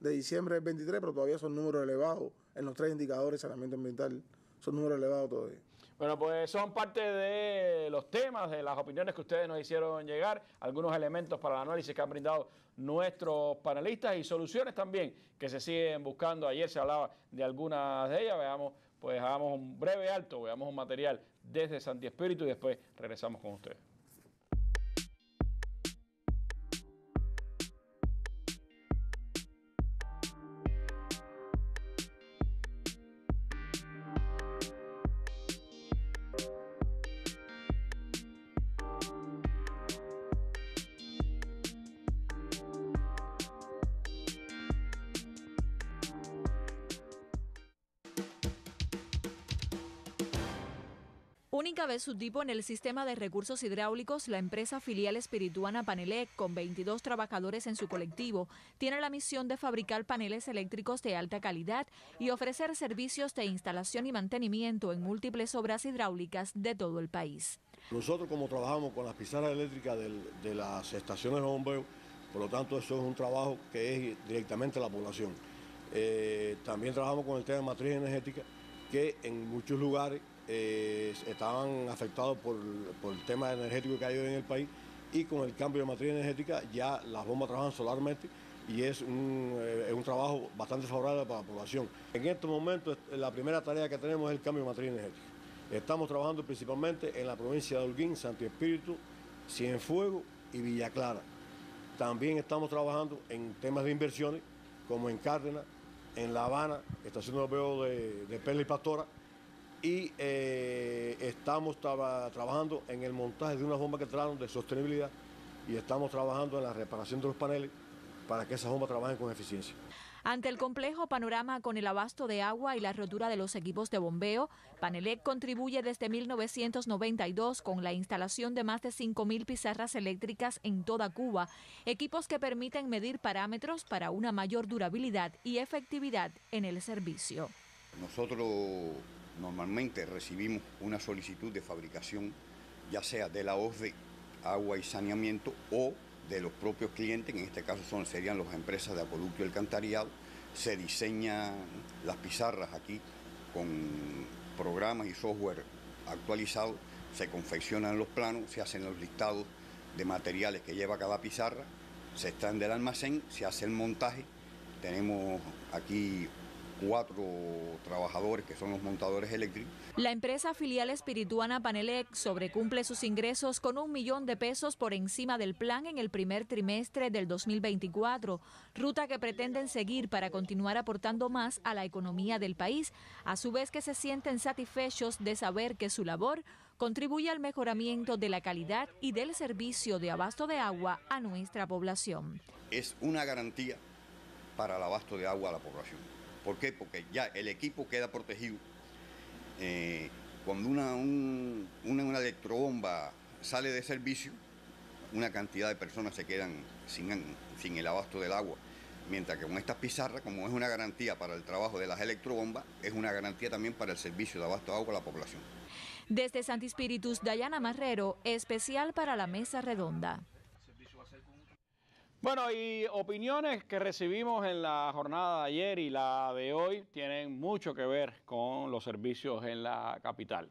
de diciembre del 23, pero todavía son números elevados en los tres indicadores de saneamiento ambiental, son números elevados todavía. Bueno, pues son parte de los temas, de las opiniones que ustedes nos hicieron llegar, algunos elementos para el análisis que han brindado nuestros panelistas y soluciones también que se siguen buscando. Ayer se hablaba de algunas de ellas, veamos, pues hagamos un breve alto, veamos un material desde Santi Espíritu y después regresamos con ustedes. ve vez su tipo en el sistema de recursos hidráulicos, la empresa filial espirituana Panelec, con 22 trabajadores en su colectivo, tiene la misión de fabricar paneles eléctricos de alta calidad y ofrecer servicios de instalación y mantenimiento en múltiples obras hidráulicas de todo el país. Nosotros como trabajamos con las pizarras eléctricas de, las estaciones de bombeo, por lo tanto eso es un trabajo que es directamente la población. Eh, también trabajamos con el tema de matriz energética, que en muchos lugares eh, estaban afectados por, el tema energético que hay hoy en el país y con el cambio de matriz energética ya las bombas trabajan solarmente y es un, eh, trabajo bastante favorable para la población. En estos momentos la primera tarea que tenemos es el cambio de matriz energética. Estamos trabajando principalmente en la provincia de Holguín, Santo Espíritu, Cienfuegos y Villa Clara. También estamos trabajando en temas de inversiones como en Cárdenas, en La Habana, Estación Europea de, de Perla y Pastora, y eh, estamos trabajando en el montaje de una bomba que traen de sostenibilidad y estamos trabajando en la reparación de los paneles para que esas bombas trabajen con eficiencia. Ante el complejo panorama con el abasto de agua y la rotura de los equipos de bombeo, Panelec contribuye desde 1992 con la instalación de más de 5.000 pizarras eléctricas en toda Cuba, equipos que permiten medir parámetros para una mayor durabilidad y efectividad en el servicio. Nosotros Normalmente recibimos una solicitud de fabricación, ya sea de la de agua y saneamiento, o de los propios clientes, que en este caso son, serían las empresas de acueducto y alcantarillado. Se diseñan las pizarras aquí con programas y software actualizados, se confeccionan los planos, se hacen los listados de materiales que lleva cada pizarra, se en del almacén, se hace el montaje. Tenemos aquí cuatro trabajadores que son los montadores eléctricos. La empresa filial espirituana Panelec sobrecumple sus ingresos con un millón de pesos por encima del plan en el primer trimestre del 2024, ruta que pretenden seguir para continuar aportando más a la economía del país, a su vez que se sienten satisfechos de saber que su labor contribuye al mejoramiento de la calidad y del servicio de abasto de agua a nuestra población. Es una garantía para el abasto de agua a la población. ¿Por qué? Porque ya el equipo queda protegido. Eh, cuando una, una, electrobomba sale de servicio, una cantidad de personas se quedan sin, sin el abasto del agua. Mientras que con estas pizarras, como es una garantía para el trabajo de las electrobombas, es una garantía también para el servicio de abasto de agua a la población. Desde Santi Espíritus, Dayana Marrero, especial para la mesa redonda. Bueno, y opiniones que recibimos en la jornada de ayer y la de hoy tienen mucho que ver con los servicios en la capital.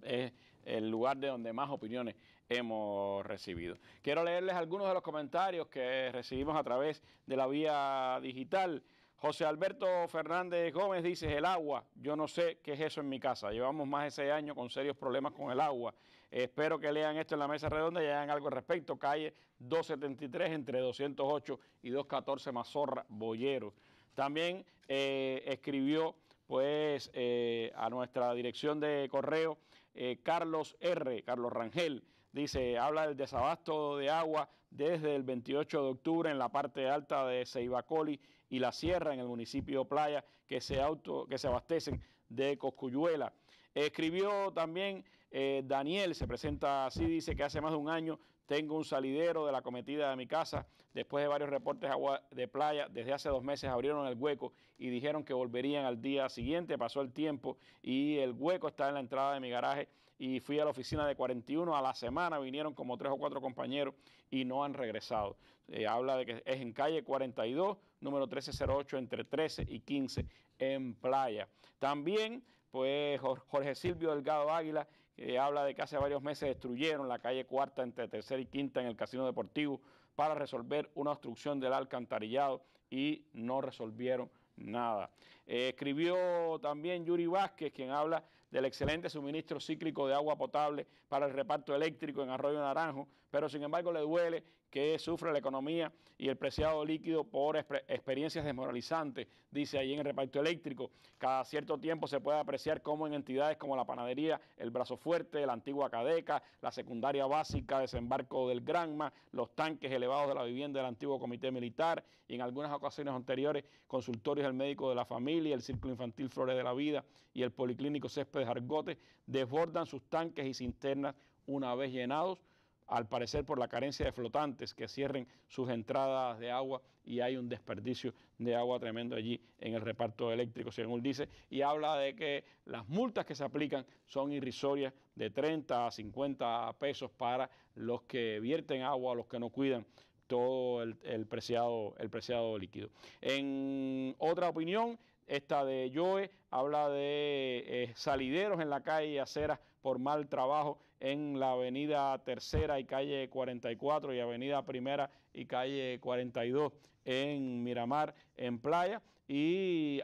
Es el lugar de donde más opiniones hemos recibido. Quiero leerles algunos de los comentarios que recibimos a través de la vía digital. José Alberto Fernández Gómez dice, el agua, yo no sé qué es eso en mi casa, llevamos más de seis años con serios problemas con el agua Espero que lean esto en la mesa redonda y hagan algo al respecto. Calle 273 entre 208 y 214 Mazorra, Bollero. También eh, escribió pues eh, a nuestra dirección de correo eh, Carlos R. Carlos Rangel. Dice, habla del desabasto de agua desde el 28 de octubre en la parte alta de Ceibacoli y la sierra en el municipio Playa que se, auto, que se abastecen de Coscuyuela. Escribió también eh, Daniel, se presenta así, dice que hace más de un año tengo un salidero de la cometida de mi casa. Después de varios reportes de playa, desde hace dos meses abrieron el hueco y dijeron que volverían al día siguiente. Pasó el tiempo y el hueco está en la entrada de mi garaje y fui a la oficina de 41 a la semana. Vinieron como tres o cuatro compañeros y no han regresado. Eh, habla de que es en calle 42, número 1308, entre 13 y 15 en playa. También Jorge Silvio Delgado Águila, que habla de que hace varios meses destruyeron la calle cuarta entre tercera y quinta en el Casino Deportivo para resolver una obstrucción del alcantarillado y no resolvieron nada. Eh, escribió también Yuri Vázquez, quien habla del excelente suministro cíclico de agua potable para el reparto eléctrico en Arroyo Naranjo, pero sin embargo le duele que sufre la economía y el preciado líquido por experiencias desmoralizantes, dice ahí en el reparto eléctrico. Cada cierto tiempo se puede apreciar cómo en entidades como la panadería, el brazo fuerte, la antigua cadeca, la secundaria básica, desembarco del Granma, los tanques elevados de la vivienda del antiguo comité militar y en algunas ocasiones anteriores consultorios del médico de la familia, el círculo infantil Flores de la Vida y el policlínico de Jargote desbordan sus tanques y cisternas una vez llenados, al parecer por la carencia de flotantes que cierren sus entradas de agua y hay un desperdicio de agua tremendo allí en el reparto eléctrico, según dice, y habla de que las multas que se aplican son irrisorias de 30 a 50 pesos para los que vierten agua, los que no cuidan todo el, preciado, el preciado líquido. En otra opinión, esta de Joe habla de eh, salideros en la calle Acera por mal trabajo en la avenida Tercera y calle 44 y avenida Primera y calle 42 en Miramar, en Playa. Y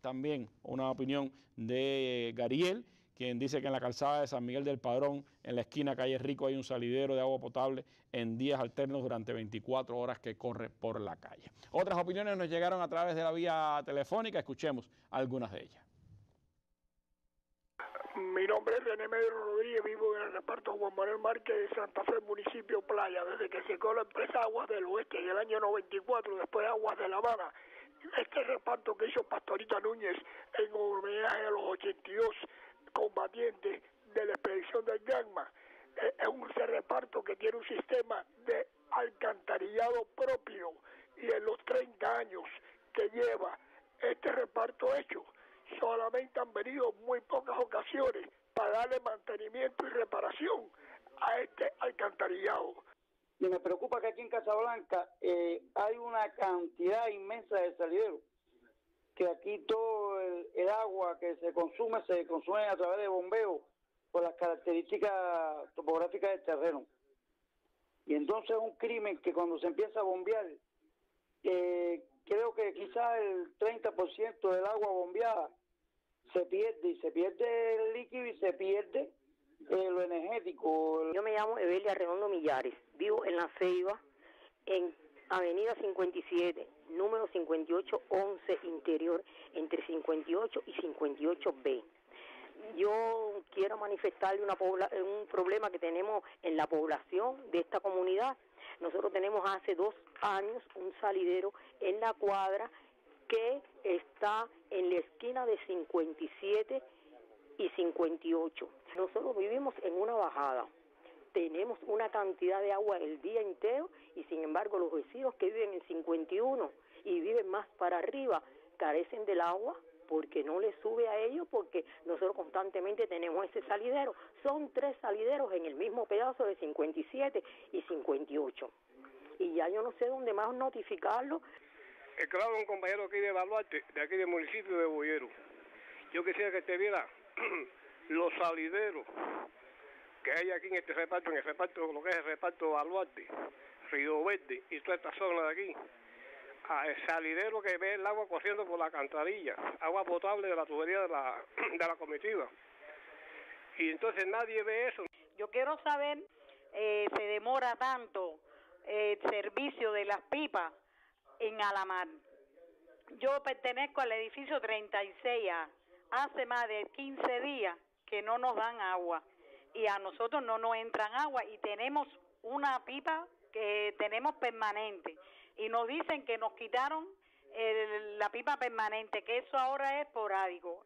también una opinión de Gariel quien dice que en la calzada de San Miguel del Padrón, en la esquina Calle Rico, hay un salidero de agua potable en días alternos durante 24 horas que corre por la calle. Otras opiniones nos llegaron a través de la vía telefónica, escuchemos algunas de ellas. Mi nombre es René Medro Rodríguez, vivo en el reparto Juan Manuel Márquez de Santa Fe, municipio Playa, desde que se la empresa Aguas del Oeste en el año 94, después Aguas de La Habana este reparto que hizo Pastorita Núñez en homenaje a los 82 combatientes de la expedición del Gangma. Eh, es un reparto que tiene un sistema de alcantarillado propio y en los 30 años que lleva este reparto hecho, solamente han venido muy pocas ocasiones para darle mantenimiento y reparación a este alcantarillado. Y me preocupa que aquí en Casablanca eh, hay una cantidad inmensa de salideros que aquí todo el, agua que se consume se consume a través de bombeo por las características topográficas del terreno. Y entonces es un crimen que cuando se empieza a bombear, eh, creo que quizás el 30% del agua bombeada se pierde y se pierde el líquido y se pierde eh, lo energético. Yo me llamo Evelia Redondo Millares, vivo en La Ceiba, en Avenida 57, número 5811 Interior, entre 58 y 58B. Yo quiero manifestarle un problema que tenemos en la población de esta comunidad. Nosotros tenemos hace dos años un salidero en la cuadra que está en la esquina de 57 y 58. Nosotros vivimos en una bajada tenemos una cantidad de agua el día entero y sin embargo los vecinos que viven en 51 y viven más para arriba carecen del agua porque no le sube a ellos porque nosotros constantemente tenemos ese salidero. Son tres salideros en el mismo pedazo de 57 y 58. Y ya yo no sé dónde más notificarlo. Es claro, un compañero aquí de Baluarte, de aquí del municipio de Boyero. Yo quisiera que te viera los salideros que hay aquí en este reparto, en el reparto, lo que es el reparto Aluarte, Río Verde y toda esta zona de aquí, salir de lo que ve el agua corriendo por la cantarilla, agua potable de la tubería de la, de la comitiva. Y entonces nadie ve eso. Yo quiero saber, eh, se demora tanto el servicio de las pipas en Alamar. Yo pertenezco al edificio 36A. Hace más de 15 días que no nos dan agua y a nosotros no nos entran agua y tenemos una pipa que tenemos permanente y nos dicen que nos quitaron la pipa permanente, que eso ahora es porádico.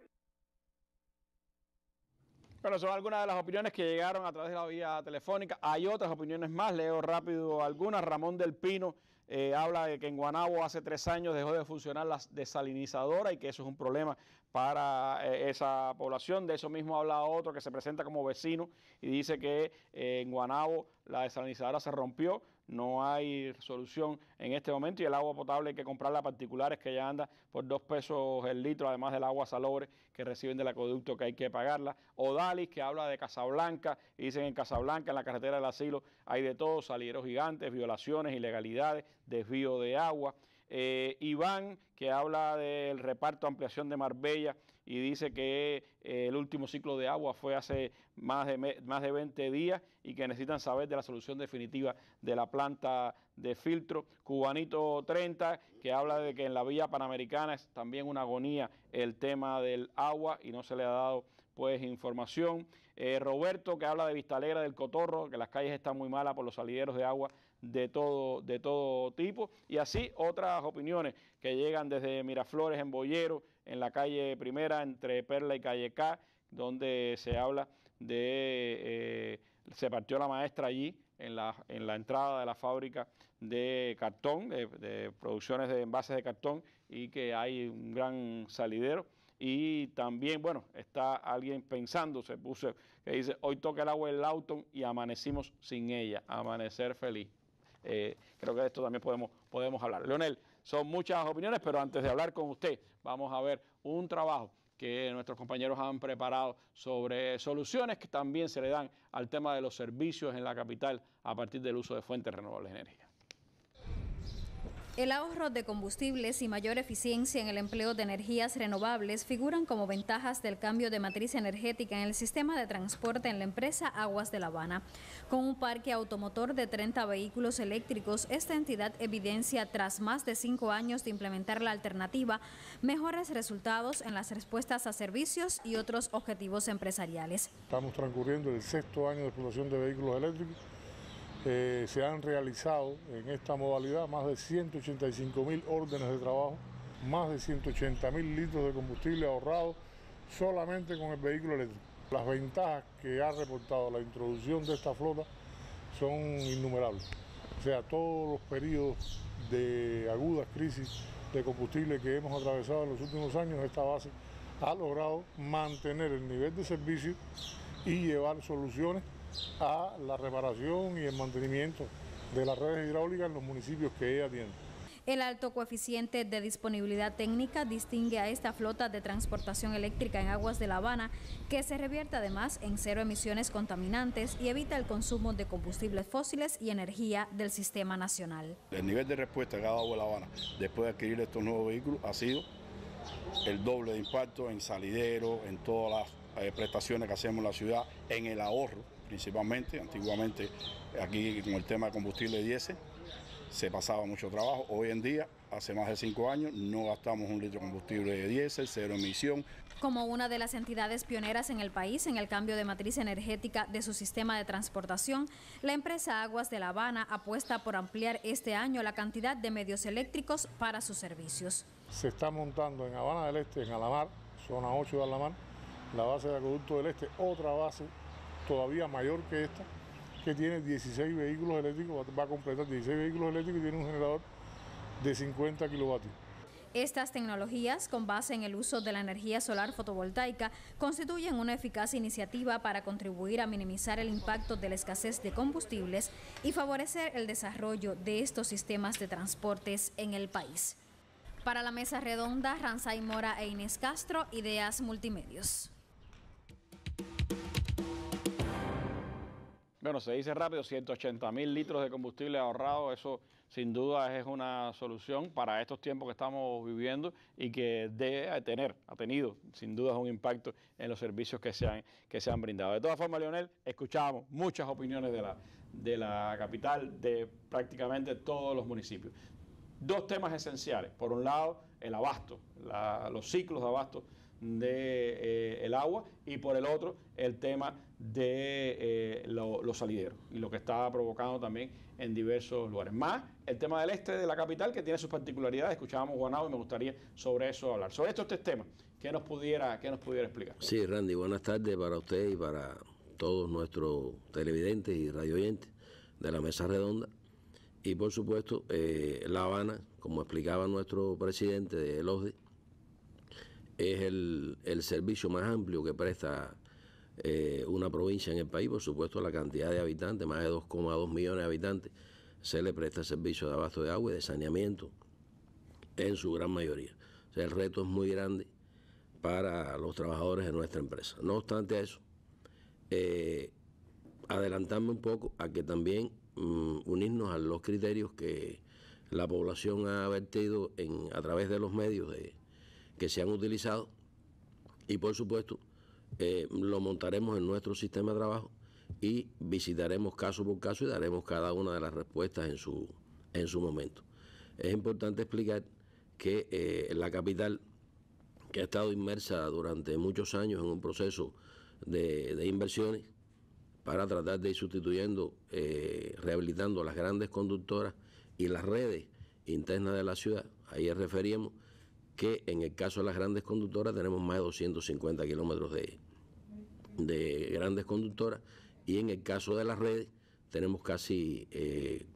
Bueno, son algunas de las opiniones que llegaron a través de la vía telefónica. Hay otras opiniones más, leo rápido algunas. Ramón del Pino eh, habla de que en Guanabo hace tres años dejó de funcionar la desalinizadora y que eso es un problema para eh, esa población. De eso mismo habla otro que se presenta como vecino y dice que eh, en Guanabo la desalinizadora se rompió no hay solución en este momento y el agua potable hay que comprarla a particulares que ya anda por dos pesos el litro, además del agua salobre que reciben del acueducto que hay que pagarla. Odalis que habla de Casablanca dicen en Casablanca, en la carretera del asilo, hay de todo, salieros gigantes, violaciones, ilegalidades, desvío de agua. Eh, Iván que habla del reparto, ampliación de Marbella y dice que eh, el último ciclo de agua fue hace más de, más de 20 días y que necesitan saber de la solución definitiva de la planta de filtro. Cubanito 30, que habla de que en la vía panamericana es también una agonía el tema del agua y no se le ha dado pues información. Eh, Roberto, que habla de Vistalera del Cotorro, que las calles están muy malas por los salideros de agua de todo, de todo tipo. Y así otras opiniones que llegan desde Miraflores en Bollero, en la calle Primera, entre Perla y Calle K, donde se habla de... Eh, se partió la maestra allí, en la, en la, entrada de la fábrica de cartón, de, producciones de envases de cartón, y que hay un gran salidero. Y también, bueno, está alguien pensando, se puso, que dice, hoy toca el agua el Lauton y amanecimos sin ella, amanecer feliz. Eh, creo que de esto también podemos, podemos hablar. Leonel, son muchas opiniones, pero antes de hablar con usted, vamos a ver un trabajo que nuestros compañeros han preparado sobre soluciones que también se le dan al tema de los servicios en la capital a partir del uso de fuentes renovables de energía. El ahorro de combustibles y mayor eficiencia en el empleo de energías renovables figuran como ventajas del cambio de matriz energética en el sistema de transporte en la empresa Aguas de La Habana. Con un parque automotor de 30 vehículos eléctricos, esta entidad evidencia tras más de cinco años de implementar la alternativa mejores resultados en las respuestas a servicios y otros objetivos empresariales. Estamos transcurriendo el sexto año de explotación de vehículos eléctricos eh, se han realizado en esta modalidad más de 185 mil órdenes de trabajo, más de 180 mil litros de combustible ahorrado solamente con el vehículo eléctrico. Las ventajas que ha reportado la introducción de esta flota son innumerables. O sea, todos los periodos de agudas crisis de combustible que hemos atravesado en los últimos años, esta base ha logrado mantener el nivel de servicio y llevar soluciones a la reparación y el mantenimiento de las redes hidráulicas en los municipios que ella atiende. El alto coeficiente de disponibilidad técnica distingue a esta flota de transportación eléctrica en aguas de La Habana, que se revierte además en cero emisiones contaminantes y evita el consumo de combustibles fósiles y energía del sistema nacional. El nivel de respuesta que ha dado La Habana después de adquirir estos nuevos vehículos ha sido el doble de impacto en salidero, en todas las eh, prestaciones que hacemos en la ciudad, en el ahorro principalmente. Antiguamente aquí con el tema de combustible diésel se pasaba mucho trabajo. Hoy en día, hace más de cinco años, no gastamos un litro de combustible de diésel, cero emisión. Como una de las entidades pioneras en el país en el cambio de matriz energética de su sistema de transportación, la empresa Aguas de La Habana apuesta por ampliar este año la cantidad de medios eléctricos para sus servicios. Se está montando en Habana del Este, en Alamar, zona 8 de Alamar, la base de acueducto del Este, otra base todavía mayor que esta, que tiene 16 vehículos eléctricos, va a completar 16 vehículos eléctricos y tiene un generador de 50 kilovatios. Estas tecnologías, con base en el uso de la energía solar fotovoltaica, constituyen una eficaz iniciativa para contribuir a minimizar el impacto de la escasez de combustibles y favorecer el desarrollo de estos sistemas de transportes en el país. Para la mesa redonda, Ranzay Mora e Inés Castro, Ideas Multimedios. Bueno, se dice rápido, 180 mil litros de combustible ahorrado, eso sin duda es una solución para estos tiempos que estamos viviendo y que debe tener, ha tenido sin duda un impacto en los servicios que se han, que se han brindado. De todas formas, Leonel, escuchábamos muchas opiniones de la, de la capital, de prácticamente todos los municipios. Dos temas esenciales. Por un lado, el abasto, los ciclos de abasto del eh, agua y por el otro, el tema de eh, los salideros y lo que está provocando también en diversos lugares. Más el tema del este de la capital que tiene sus particularidades. Escuchábamos Guanabo y me gustaría sobre eso hablar. Sobre estos tres temas, ¿qué nos pudiera, qué nos pudiera explicar? Sí, Randy, buenas tardes para usted y para todos nuestros televidentes y radio oyentes de la mesa redonda. Y por supuesto, eh, La Habana, como explicaba nuestro presidente de OSDE, es el, el servicio más amplio que presta eh, una provincia en el país, por supuesto la cantidad de habitantes, más de 2,2 millones de habitantes, se le presta servicio de abasto de agua y de saneamiento en su gran mayoría. O sea, el reto es muy grande para los trabajadores de nuestra empresa. No obstante eso, eh, adelantarme un poco a que también mm, unirnos a los criterios que la población ha vertido en, a través de los medios que se han utilizado y por supuesto eh, lo montaremos en nuestro sistema de trabajo y visitaremos caso por caso y daremos cada una de las respuestas en su, en su momento. Es importante explicar que eh, la capital, que ha estado inmersa durante muchos años en un proceso de, inversiones para tratar de ir sustituyendo, eh, rehabilitando las grandes conductoras y las redes internas de la ciudad, ahí referimos, que en el caso de las grandes conductoras tenemos más de 250 kilómetros de, de grandes conductoras y en el caso de las redes tenemos casi, eh,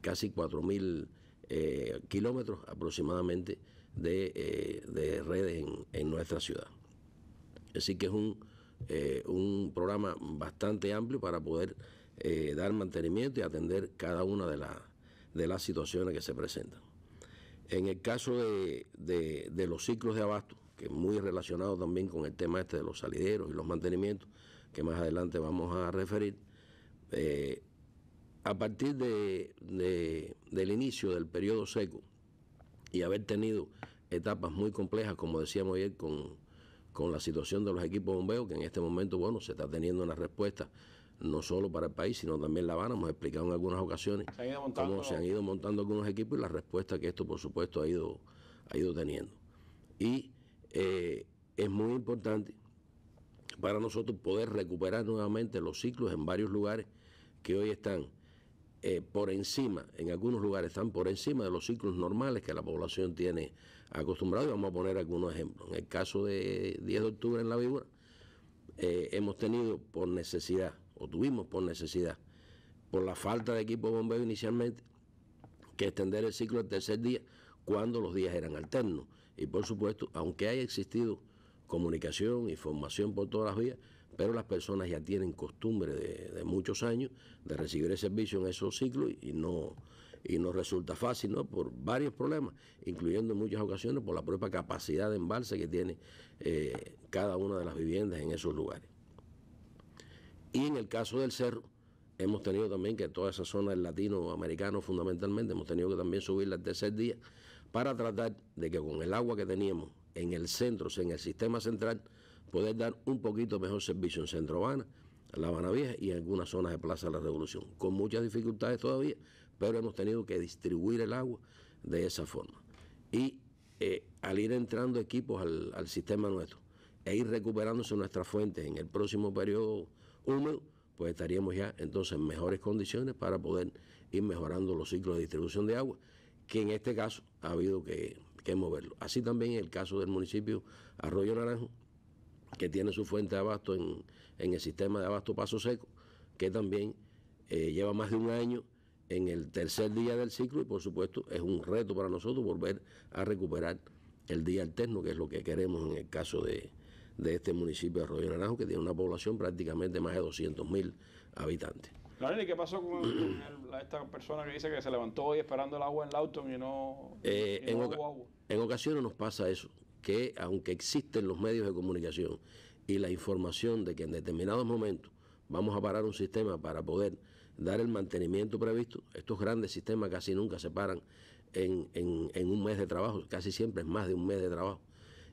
casi 4.000 eh, kilómetros aproximadamente de, eh, redes en, nuestra ciudad. Así que es un, programa bastante amplio para poder dar mantenimiento y atender cada una de, la, de las situaciones que se presentan. En el caso de, los ciclos de abasto, que es muy relacionado también con el tema este de los salideros y los mantenimientos, que más adelante vamos a referir, eh, a partir de, del inicio del periodo seco y haber tenido etapas muy complejas, como decíamos ayer, con, la situación de los equipos bombeos, que en este momento, bueno, se está teniendo una respuesta no solo para el país, sino también La Habana. Hemos explicado en algunas ocasiones cómo se han ido montando algunos equipos y la respuesta que esto, por supuesto, ha ido, ha ido teniendo. Y eh, es muy importante para nosotros poder recuperar nuevamente los ciclos en varios lugares que hoy están eh, por encima, en algunos lugares están por encima de los ciclos normales que la población tiene acostumbrado. Y vamos a poner algunos ejemplos. En el caso de 10 de octubre en la víbora, eh, hemos tenido por necesidad o tuvimos por necesidad, por la falta de equipo de bombeo inicialmente, que extender el ciclo del tercer día cuando los días eran alternos. Y por supuesto, aunque haya existido comunicación, y formación por todas las vías, pero las personas ya tienen costumbre de, muchos años de recibir el servicio en esos ciclos y, no y resulta fácil, ¿no? Por varios problemas, incluyendo en muchas ocasiones por la propia capacidad de embalse que tiene eh, cada una de las viviendas en esos lugares. Y en el caso del cerro, hemos tenido también que toda esa zona del latinoamericano fundamentalmente, hemos tenido que también subirla al tercer día para tratar de que con el agua que teníamos en el centro, en el sistema central, poder dar un poquito mejor servicio en Centro Habana, La Habana Vieja y en algunas zonas de Plaza de la Revolución, con muchas dificultades todavía, pero hemos tenido que distribuir el agua de esa forma. Y eh, al ir entrando equipos al, al sistema nuestro e ir recuperándose nuestras fuentes en el próximo periodo húmedo, pues estaríamos ya entonces en mejores condiciones para poder ir mejorando los ciclos de distribución de agua, que en este caso ha habido que, moverlo. Así también el caso del municipio Arroyo Naranjo, que tiene su fuente de abasto en, el sistema de abasto paso seco, que también eh, lleva más de un año en el tercer día del ciclo y por supuesto es un reto para nosotros volver a recuperar el día alterno, que es lo que queremos en el caso de, de este municipio de Arroyo Naranjo, que tiene una población prácticamente de más de 200.000 habitantes. ¿y qué pasó con, esta persona que dice que se levantó hoy esperando el agua en el auto no, eh, y no en agua? En ocasiones nos pasa eso, que aunque existen los medios de comunicación y la información de que en determinados momentos vamos a parar un sistema para poder dar el mantenimiento previsto, estos grandes sistemas casi nunca se paran en un mes de trabajo, casi siempre es más de un mes de trabajo.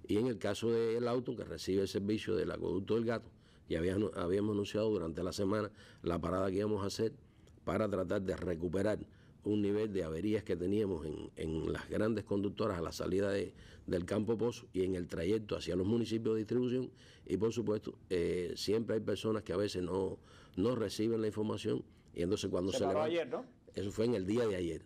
Y en el caso del auto que recibe el servicio del acueducto del gato, ya habíamos, anunciado durante la semana la parada que íbamos a hacer para tratar de recuperar un nivel de averías que teníamos en, las grandes conductoras a la salida de, del campo Pozo y en el trayecto hacia los municipios de distribución. Y por supuesto, eh, siempre hay personas que a veces no, no reciben la información y entonces cuando se, se Eso fue en el día de ayer.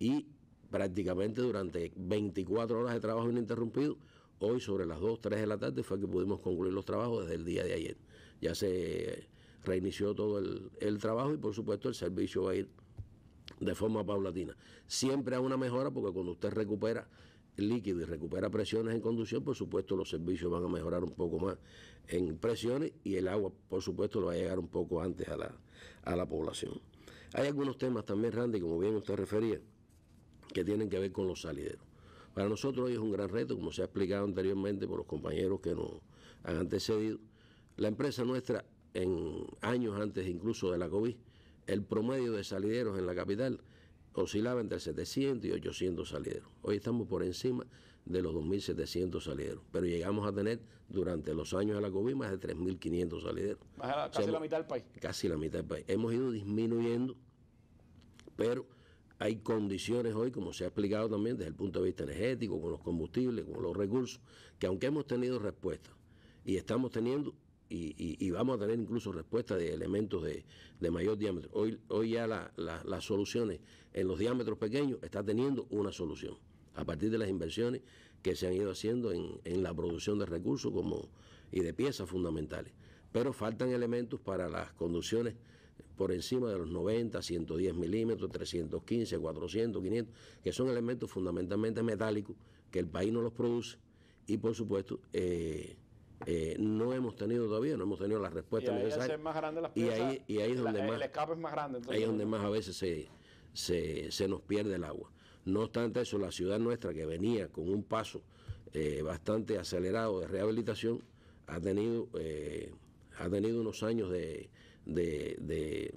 Y prácticamente durante 24 horas de trabajo ininterrumpido Hoy sobre las 2, 3 de la tarde fue que pudimos concluir los trabajos desde el día de ayer. Ya se reinició todo el, trabajo y por supuesto el servicio va a ir de forma paulatina. Siempre a una mejora porque cuando usted recupera líquido y recupera presiones en conducción, por supuesto los servicios van a mejorar un poco más en presiones y el agua, por supuesto, lo va a llegar un poco antes a la, a la población. Hay algunos temas también, Randy, como bien usted refería, que tienen que ver con los salideros. Para nosotros hoy es un gran reto, como se ha explicado anteriormente por los compañeros que nos han antecedido. La empresa nuestra, en años antes incluso de la COVID, el promedio de salideros en la capital oscilaba entre 700 y 800 salideros. Hoy estamos por encima de los 2.700 salideros, pero llegamos a tener durante los años de la COVID más de 3.500 salideros. casi la mitad del país. Casi la mitad del país. Hemos ido disminuyendo, pero hay condiciones hoy, como se ha explicado también desde el punto de vista energético, con los combustibles, con los recursos, que aunque hemos tenido respuesta y estamos teniendo y, vamos a tener incluso respuesta de elementos de, mayor diámetro. Hoy, hoy ya las soluciones en los diámetros pequeños están teniendo una solución a partir de las inversiones que se han ido haciendo en, en la producción de recursos como, y de piezas fundamentales. Pero faltan elementos para las conducciones por encima de los 90, 110 milímetros, 315, 400, 500, que son elementos fundamentalmente metálicos que el país no los produce y por supuesto eh, eh, no hemos tenido todavía, no hemos tenido la respuesta necesaria. y, ahí, y ahí es donde más, donde más a veces se, nos pierde el agua. No obstante eso, la ciudad nuestra que venía con un paso eh, bastante acelerado de rehabilitación ha tenido ha tenido unos años de, de, de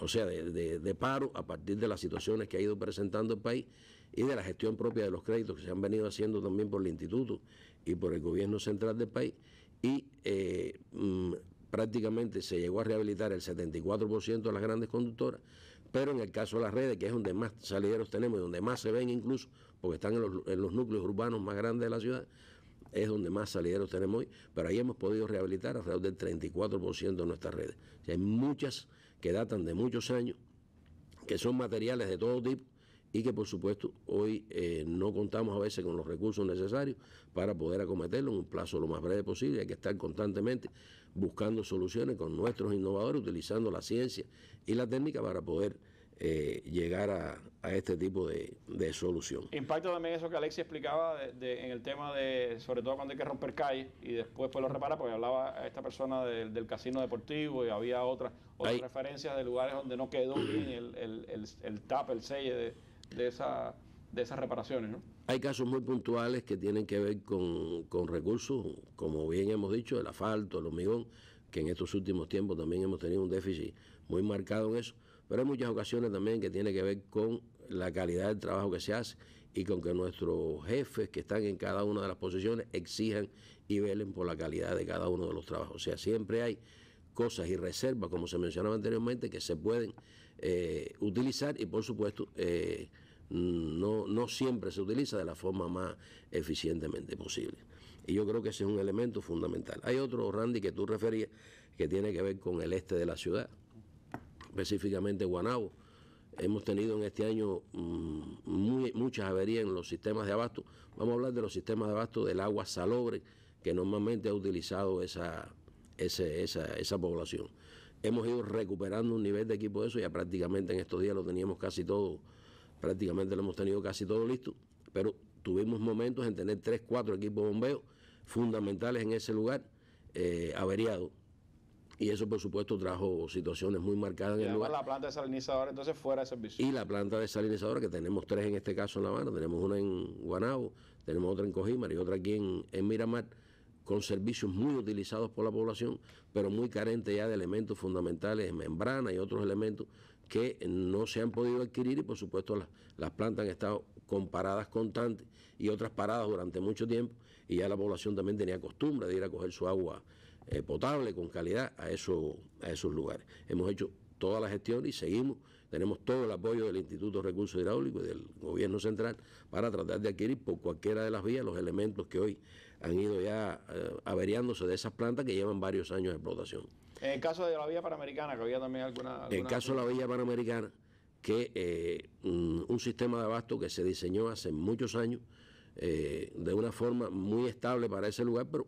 o sea, de, paro a partir de las situaciones que ha ido presentando el país y de la gestión propia de los créditos que se han venido haciendo también por el instituto y por el gobierno central del país y eh, mm, prácticamente se llegó a rehabilitar el 74% de las grandes conductoras, pero en el caso de las redes, que es donde más salideros tenemos y donde más se ven incluso, porque están en los núcleos urbanos más grandes de la ciudad, es donde más salideros tenemos hoy, pero ahí hemos podido rehabilitar alrededor del 34% de nuestras redes. hay muchas que datan de muchos años, que son materiales de todo tipo y que por supuesto hoy eh, no contamos a veces con los recursos necesarios para poder acometerlo en un plazo lo más breve posible. Hay que estar constantemente buscando soluciones con nuestros innovadores, utilizando la ciencia y la técnica para poder eh, llegar a, este tipo de, solución. Impacta también eso que Alexia explicaba en el tema de, sobre todo cuando hay que romper calles y después pues lo repara, porque hablaba esta persona del casino deportivo y había otras, referencias de lugares donde no quedó bien el, tap, el sello de, esa, de esas reparaciones. ¿no? Hay casos muy puntuales que tienen que ver con, con recursos, como bien hemos dicho, el asfalto, el hormigón, que en estos últimos tiempos también hemos tenido un déficit muy marcado en eso pero hay muchas ocasiones también que tiene que ver con la calidad del trabajo que se hace y con que nuestros jefes que están en cada una de las posiciones exijan y velen por la calidad de cada uno de los trabajos. O sea, siempre hay cosas y reservas, como se mencionaba anteriormente, que se pueden eh, utilizar y por supuesto eh, no, no siempre se utiliza de la forma más eficientemente posible. Y yo creo que ese es un elemento fundamental. Hay otro, Randy, que tú referías, que tiene que ver con el este de la ciudad específicamente Guanabo. Hemos tenido en este año mm, muchas averías en los sistemas de abasto. Vamos a hablar de los sistemas de abasto del agua salobre que normalmente ha utilizado esa, esa, población. Hemos ido recuperando un nivel de equipo de eso, ya prácticamente en estos días lo teníamos casi todo, prácticamente lo hemos tenido casi todo listo, pero tuvimos momentos en tener tres, cuatro equipos bombeos fundamentales en ese lugar eh, averiados y eso, por supuesto, trajo situaciones muy marcadas en el lugar. la planta desalinizadora entonces fuera de servicio. Y la planta desalinizadora, que tenemos tres en este caso en La Habana, tenemos una en Guanabo, tenemos otra en Cojimar y otra aquí en, Miramar, con servicios muy utilizados por la población, pero muy carente ya de elementos fundamentales, membrana y otros elementos que no se han podido adquirir y por supuesto las, las plantas han estado con paradas constantes y otras paradas durante mucho tiempo y ya la población también tenía costumbre de ir a coger su agua eh, potable, con calidad a, eso, a esos lugares. Hemos hecho toda la gestión y seguimos, tenemos todo el apoyo del Instituto de Recursos Hidráulicos y del Gobierno Central para tratar de adquirir por cualquiera de las vías los elementos que hoy han ido ya eh, averiándose de esas plantas que llevan varios años de explotación. En el caso de la vía panamericana, que había también alguna... En el caso de la vía panamericana, que eh, mm, un sistema de abasto que se diseñó hace muchos años, de una forma muy estable para ese lugar, pero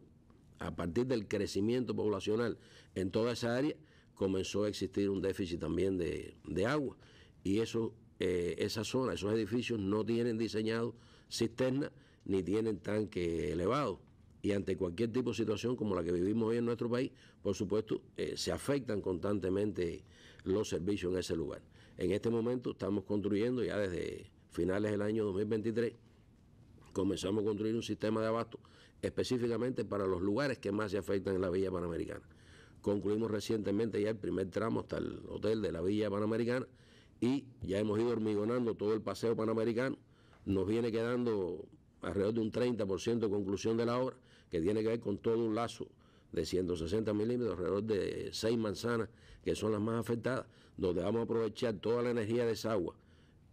a partir del crecimiento poblacional en toda esa área, comenzó a existir un déficit también de, agua. Y eso, eh, esa zona, esos edificios no tienen diseñado cisterna ni tienen tanque elevado. Y ante cualquier tipo de situación como la que vivimos hoy en nuestro país, por supuesto, eh, se afectan constantemente los servicios en ese lugar. En este momento estamos construyendo ya desde finales del año 2023, comenzamos a construir un sistema de abasto específicamente para los lugares que más se afectan en la Villa Panamericana. Concluimos recientemente ya el primer tramo hasta el hotel de la Villa Panamericana y ya hemos ido hormigonando todo el paseo panamericano. Nos viene quedando alrededor de un 30% de conclusión de la obra, que tiene que ver con todo un lazo de 160 milímetros, alrededor de seis manzanas, que son las más afectadas, donde vamos a aprovechar toda la energía de esa agua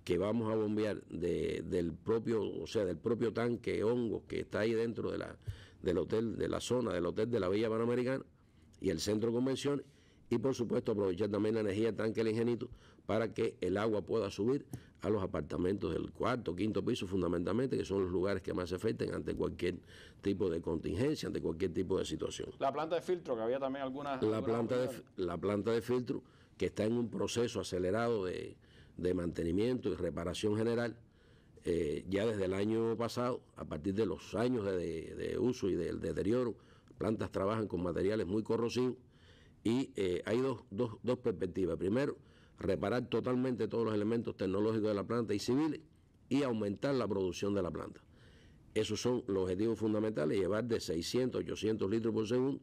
que vamos a bombear del propio, o sea, del propio tanque hongo que está ahí dentro de la, del hotel, de la zona del hotel de la Villa Panamericana y el centro de convenciones y por supuesto aprovechar también la energía del tanque el ingenito para que el agua pueda subir a los apartamentos del cuarto, quinto piso fundamentalmente, que son los lugares que más se afecten ante cualquier tipo de contingencia, ante cualquier tipo de situación. La planta de filtro, que había también algunas... La, planta, la planta de filtro que está en un proceso acelerado de, de mantenimiento y reparación general, eh, ya desde el año pasado, a partir de los años de, uso y del deterioro, plantas trabajan con materiales muy corrosivos y eh, hay dos, perspectivas. Primero, reparar totalmente todos los elementos tecnológicos de la planta y civiles y aumentar la producción de la planta. Esos son los objetivos fundamentales, llevar de 600 a 800 litros por segundo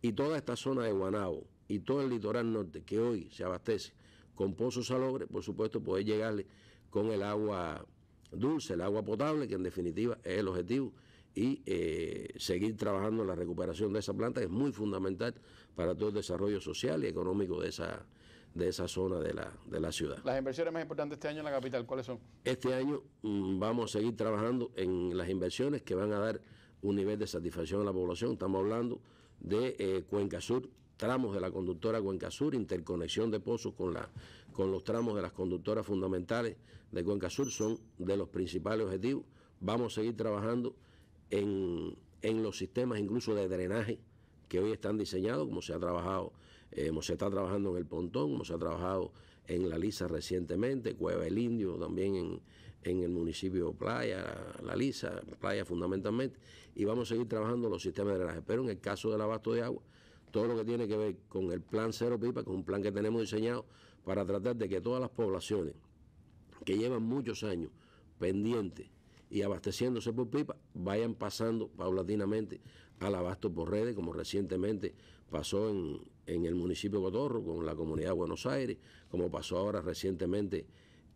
y toda esta zona de Guanabo y todo el litoral norte que hoy se abastece con pozos salobre, por supuesto, poder llegarle con el agua dulce, el agua potable, que en definitiva es el objetivo, y eh, seguir trabajando en la recuperación de esa planta, que es muy fundamental para todo el desarrollo social y económico de esa, de esa zona de la, de la ciudad. Las inversiones más importantes este año en la capital, ¿cuáles son? Este año mm, vamos a seguir trabajando en las inversiones que van a dar un nivel de satisfacción a la población. Estamos hablando de eh, Cuenca Sur, tramos de la conductora Cuenca Sur, interconexión de pozos con, la, con los tramos de las conductoras fundamentales de Cuenca Sur son de los principales objetivos. Vamos a seguir trabajando en, los sistemas incluso de drenaje que hoy están diseñados, como se ha trabajado, eh, como se está trabajando en el pontón, como se ha trabajado en la Lisa recientemente, Cueva el Indio también en, en el municipio Playa, la Lisa, Playa fundamentalmente, y vamos a seguir trabajando los sistemas de drenaje. Pero en el caso del abasto de agua, todo lo que tiene que ver con el plan Cero Pipa, ...con un plan que tenemos diseñado para tratar de que todas las poblaciones que llevan muchos años pendientes y abasteciéndose por pipa, vayan pasando paulatinamente al abasto por redes, como recientemente pasó en, el municipio de Cotorro con la comunidad de Buenos Aires, como pasó ahora recientemente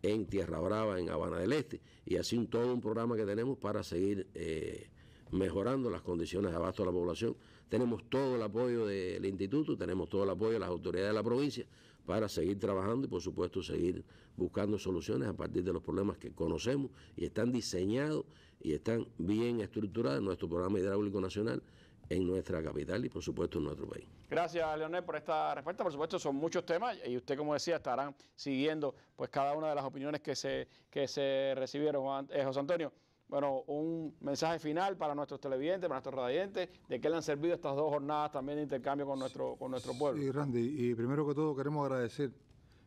en Tierra Brava, en Habana del Este, y así todo un programa que tenemos para seguir eh, mejorando las condiciones de abasto de la población tenemos todo el apoyo del instituto, tenemos todo el apoyo de las autoridades de la provincia para seguir trabajando y por supuesto seguir buscando soluciones a partir de los problemas que conocemos y están diseñados y están bien estructurados en nuestro programa hidráulico nacional en nuestra capital y por supuesto en nuestro país. Gracias Leonel por esta respuesta, por supuesto son muchos temas y usted como decía estarán siguiendo pues cada una de las opiniones que se, que se recibieron eh, José Antonio bueno, un mensaje final para nuestros televidentes, para nuestros radiantes, de qué le han servido estas dos jornadas también de intercambio con nuestro, con nuestro pueblo. Sí, Randy, y primero que todo queremos agradecer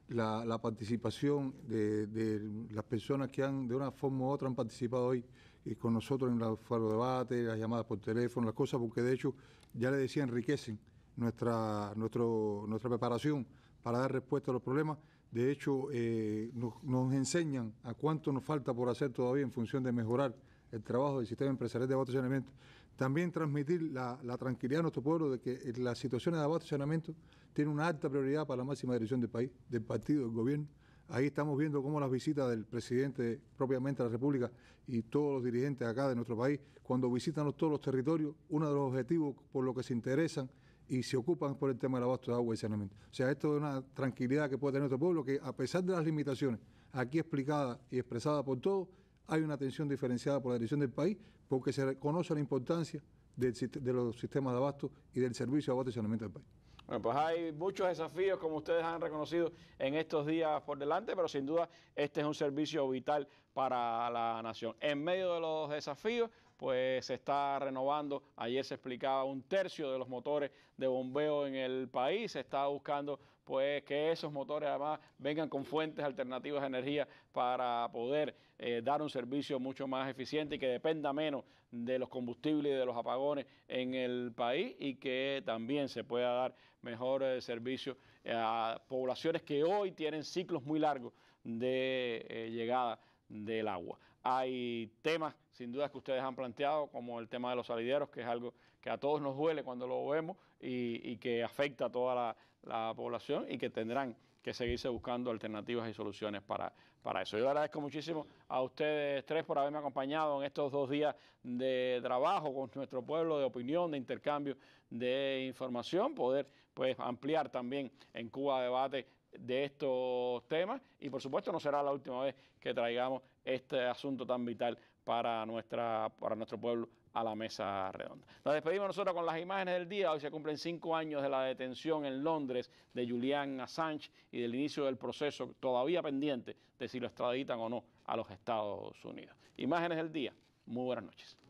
la, participación de, las personas que han, de una forma u otra, han participado hoy y eh, con nosotros en los debates, debate, las llamadas por teléfono, las cosas, porque de hecho, ya le decía, enriquecen nuestra, nuestro, nuestra preparación para dar respuesta a los problemas de hecho, eh, nos, enseñan a cuánto nos falta por hacer todavía en función de mejorar el trabajo del sistema empresarial de abastecimiento, También transmitir la, tranquilidad a nuestro pueblo de que eh, las situaciones de abastecimiento tienen una alta prioridad para la máxima dirección del país, del partido, del gobierno. Ahí estamos viendo cómo las visitas del presidente propiamente de la República y todos los dirigentes acá de nuestro país, cuando visitan todos los territorios, uno de los objetivos por los que se interesan y se ocupan por el tema del abasto de agua y saneamiento. O sea, esto es una tranquilidad que puede tener nuestro pueblo, que a pesar de las limitaciones aquí explicadas y expresadas por todos, hay una atención diferenciada por la dirección del país, porque se reconoce la importancia de los sistemas de abasto y del servicio de abasto y saneamiento del país. Bueno, pues hay muchos desafíos, como ustedes han reconocido, en estos días por delante, pero sin duda este es un servicio vital para la nación. En medio de los desafíos, pues se está renovando. Ayer se explicaba un tercio de los motores de bombeo en el país. Se está buscando pues que esos motores además vengan con fuentes alternativas de energía para poder eh, dar un servicio mucho más eficiente y que dependa menos de los combustibles y de los apagones en el país y que también se pueda dar mejor eh, servicio a poblaciones que hoy tienen ciclos muy largos de eh, llegada del agua. Hay temas sin duda que ustedes han planteado, como el tema de los salideros, que es algo que a todos nos duele cuando lo vemos y, que afecta a toda la, población y que tendrán que seguirse buscando alternativas y soluciones para, eso. Yo agradezco muchísimo a ustedes tres por haberme acompañado en estos dos días de trabajo con nuestro pueblo, de opinión, de intercambio de información, poder pues ampliar también en Cuba Debate de estos temas y por supuesto no será la última vez que traigamos este asunto tan vital para, nuestra, para nuestro pueblo a la mesa redonda. Nos despedimos nosotros con las imágenes del día. Hoy se cumplen cinco años de la detención en Londres de Julian Assange y del inicio del proceso todavía pendiente de si lo extraditan o no a los Estados Unidos. Imágenes del día. Muy buenas noches.